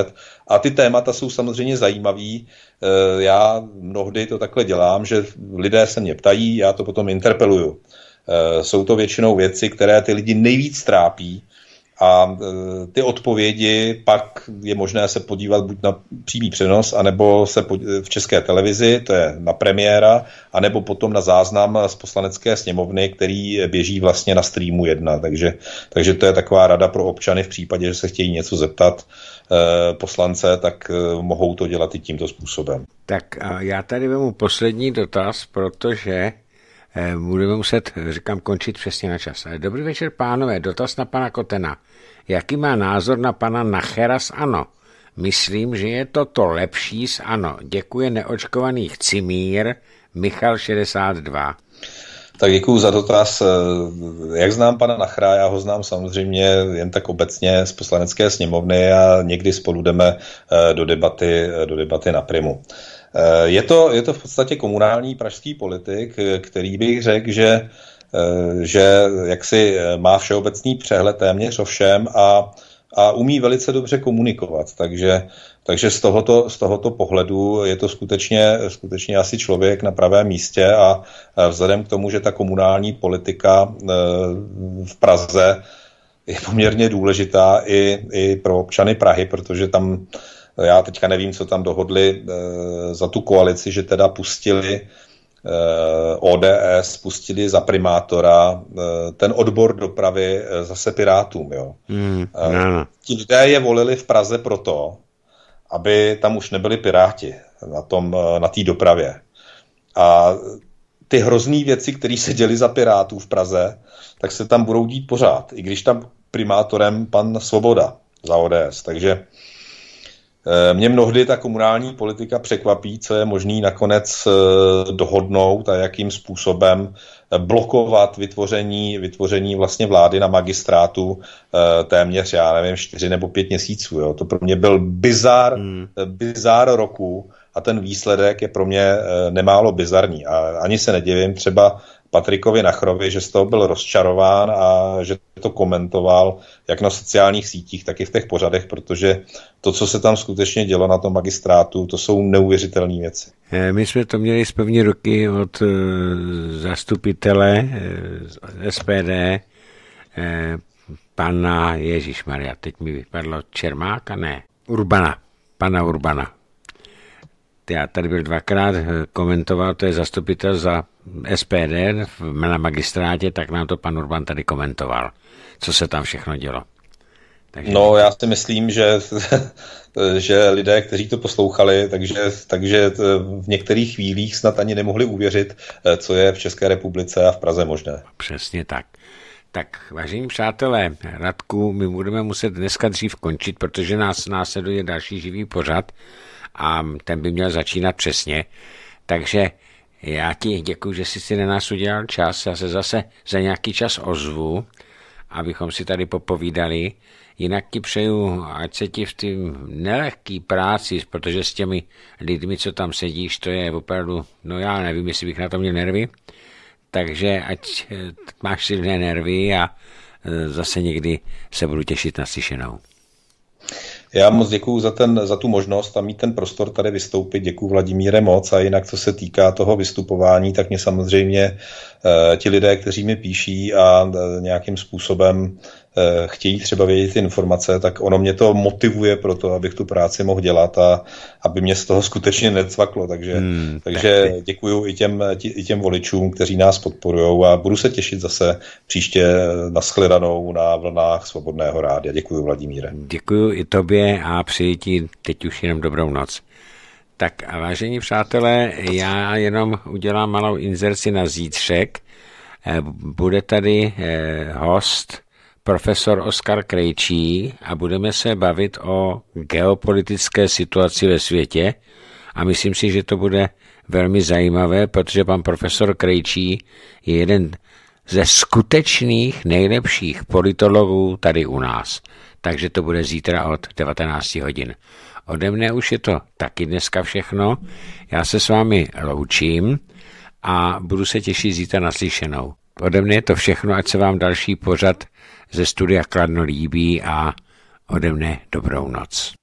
a ty témata jsou samozřejmě zajímavý. E, já mnohdy to takhle dělám, že lidé se mě ptají, já to potom interpeluju. E, jsou to většinou věci, které ty lidi nejvíc trápí, a e, ty odpovědi pak je možné se podívat buď na přímý přenos, anebo se e, v české televizi, to je na premiéra, anebo potom na záznam z poslanecké sněmovny, který běží vlastně na streamu jedna. Takže, takže to je taková rada pro občany v případě, že se chtějí něco zeptat e, poslance, tak mohou to dělat i tímto způsobem. Tak já tady vemu poslední dotaz, protože budeme muset, říkám, končit přesně na čas. Dobrý večer, pánové. Dotaz na pana Kotena jaký má názor na pana Nachera z ANO. Myslím, že je to to lepší z ANO. Děkuje neočkovaných Cimír, Michal 62. Tak děkuji za dotaz. Jak znám pana Nachra, já ho znám samozřejmě jen tak obecně z poslanecké sněmovny a někdy spolu jdeme eh, do debaty, eh, do debaty na primu. Eh, je to, je to v podstatě komunální pražský politik, který bych řekl, že Eh, že eh, jaksi eh, má všeobecný přehled téměř o všem a, a umí velice dobře komunikovat. Takže, takže z, tohoto, z tohoto pohledu je to skutečně, skutečně asi člověk na pravém místě a vzhledem k tomu, že ta komunální politika v Praze je poměrně důležitá i, i pro občany Prahy, protože tam já teďka nevím, co tam dohodli za tu koalici, že teda pustili Eh, ODS spustili za primátora eh, ten odbor dopravy eh, zase Pirátům. Jo. Mm, ne. Ti lidé je volili v Praze proto, aby tam už nebyli Piráti na té na dopravě. A ty hrozné věci, které se děly za Pirátů v Praze, tak se tam budou dít pořád, i když tam primátorem pan Svoboda za ODS. Takže uh, Eh, mě mnohdy ta komunální politika překvapí, co je možný nakonec eh, dohodnout a jakým způsobem eh, blokovat vytvoření, vytvoření vlastně vlády na magistrátu téměř, já nevím, čtyři nebo pět měsíců. Jo. To pro mě byl bizár, hmm. bizár roku a ten výsledek je pro mě nemálo bizarní. A ani se nedivím třeba Patrikovi Nachrovi, že z toho byl rozčarován a že to komentoval jak na sociálních sítích, tak i v těch pořadech, protože to, co se tam skutečně dělo na tom magistrátu, to jsou neuvěřitelné věci. Eh, my jsme to měli z první ruky od eh, zastupitele eh, SPD, pana Ježíš Maria, teď mi vypadlo Čermáka, ne, Urbana, pana Urbana. Já tady byl dvakrát, komentoval, to je zastupitel za SPD na magistrátě, tak nám to pan Urban tady komentoval, co se tam všechno dělo. Takže... No, já si myslím, že, že lidé, kteří to poslouchali, takže, takže eh, v některých chvílích snad ani nemohli uvěřit, eh, co je v České republice a v Praze možné. Přesně tak. Tak, vážení přátelé, Radku, my budeme muset dneska dřív končit, protože nás následuje další živý pořad a ten by měl začínat přesně. Takže já ti děkuji, že jsi si na nás udělal čas. Já se zase za nějaký čas ozvu, abychom si tady popovídali. Jinak ti přeju, ať se ti v té nelehké práci, protože s těmi lidmi, co tam sedíš, to je opravdu, no já nevím, jestli bych na to měl nervy, takže ať eh, máš silné nervy a eh, zase někdy se budu těšit na slyšenou. Já moc děkuji za, ten, za tu možnost a mít ten prostor tady vystoupit. Děkuji Vladimíre moc a jinak, co se týká toho vystupování, tak mě samozřejmě eh, ti lidé, kteří mi píší a eh, nějakým způsobem Eh, chtějí třeba vědět informace, tak ono mě to motivuje pro to, abych tu práci mohl dělat a aby mě z toho skutečně necvaklo. Takže, hmm, takže děkuji i těm, tě, i těm voličům, kteří nás podporují a budu se těšit zase příště na shledanou na vlnách Svobodného rádia. Děkuji, Vladimíre. Děkuji i tobě a přeji ti teď už jenom dobrou noc. Tak a vážení přátelé, já jenom udělám malou inzerci na zítřek. Eh, bude tady eh, host profesor Oskar Krejčí a budeme se bavit o geopolitické situaci ve světě a myslím si, že to bude velmi zajímavé, protože pan profesor Krejčí je jeden ze skutečných nejlepších politologů tady u nás. Takže to bude zítra od 19 hodin. Ode mne už je to taky dneska všechno. Já se s vámi loučím a budu se těšit zítra naslyšenou. Ode mne je to všechno, ať se vám další pořad ze studia Kladno líbí a ode mne dobrou noc.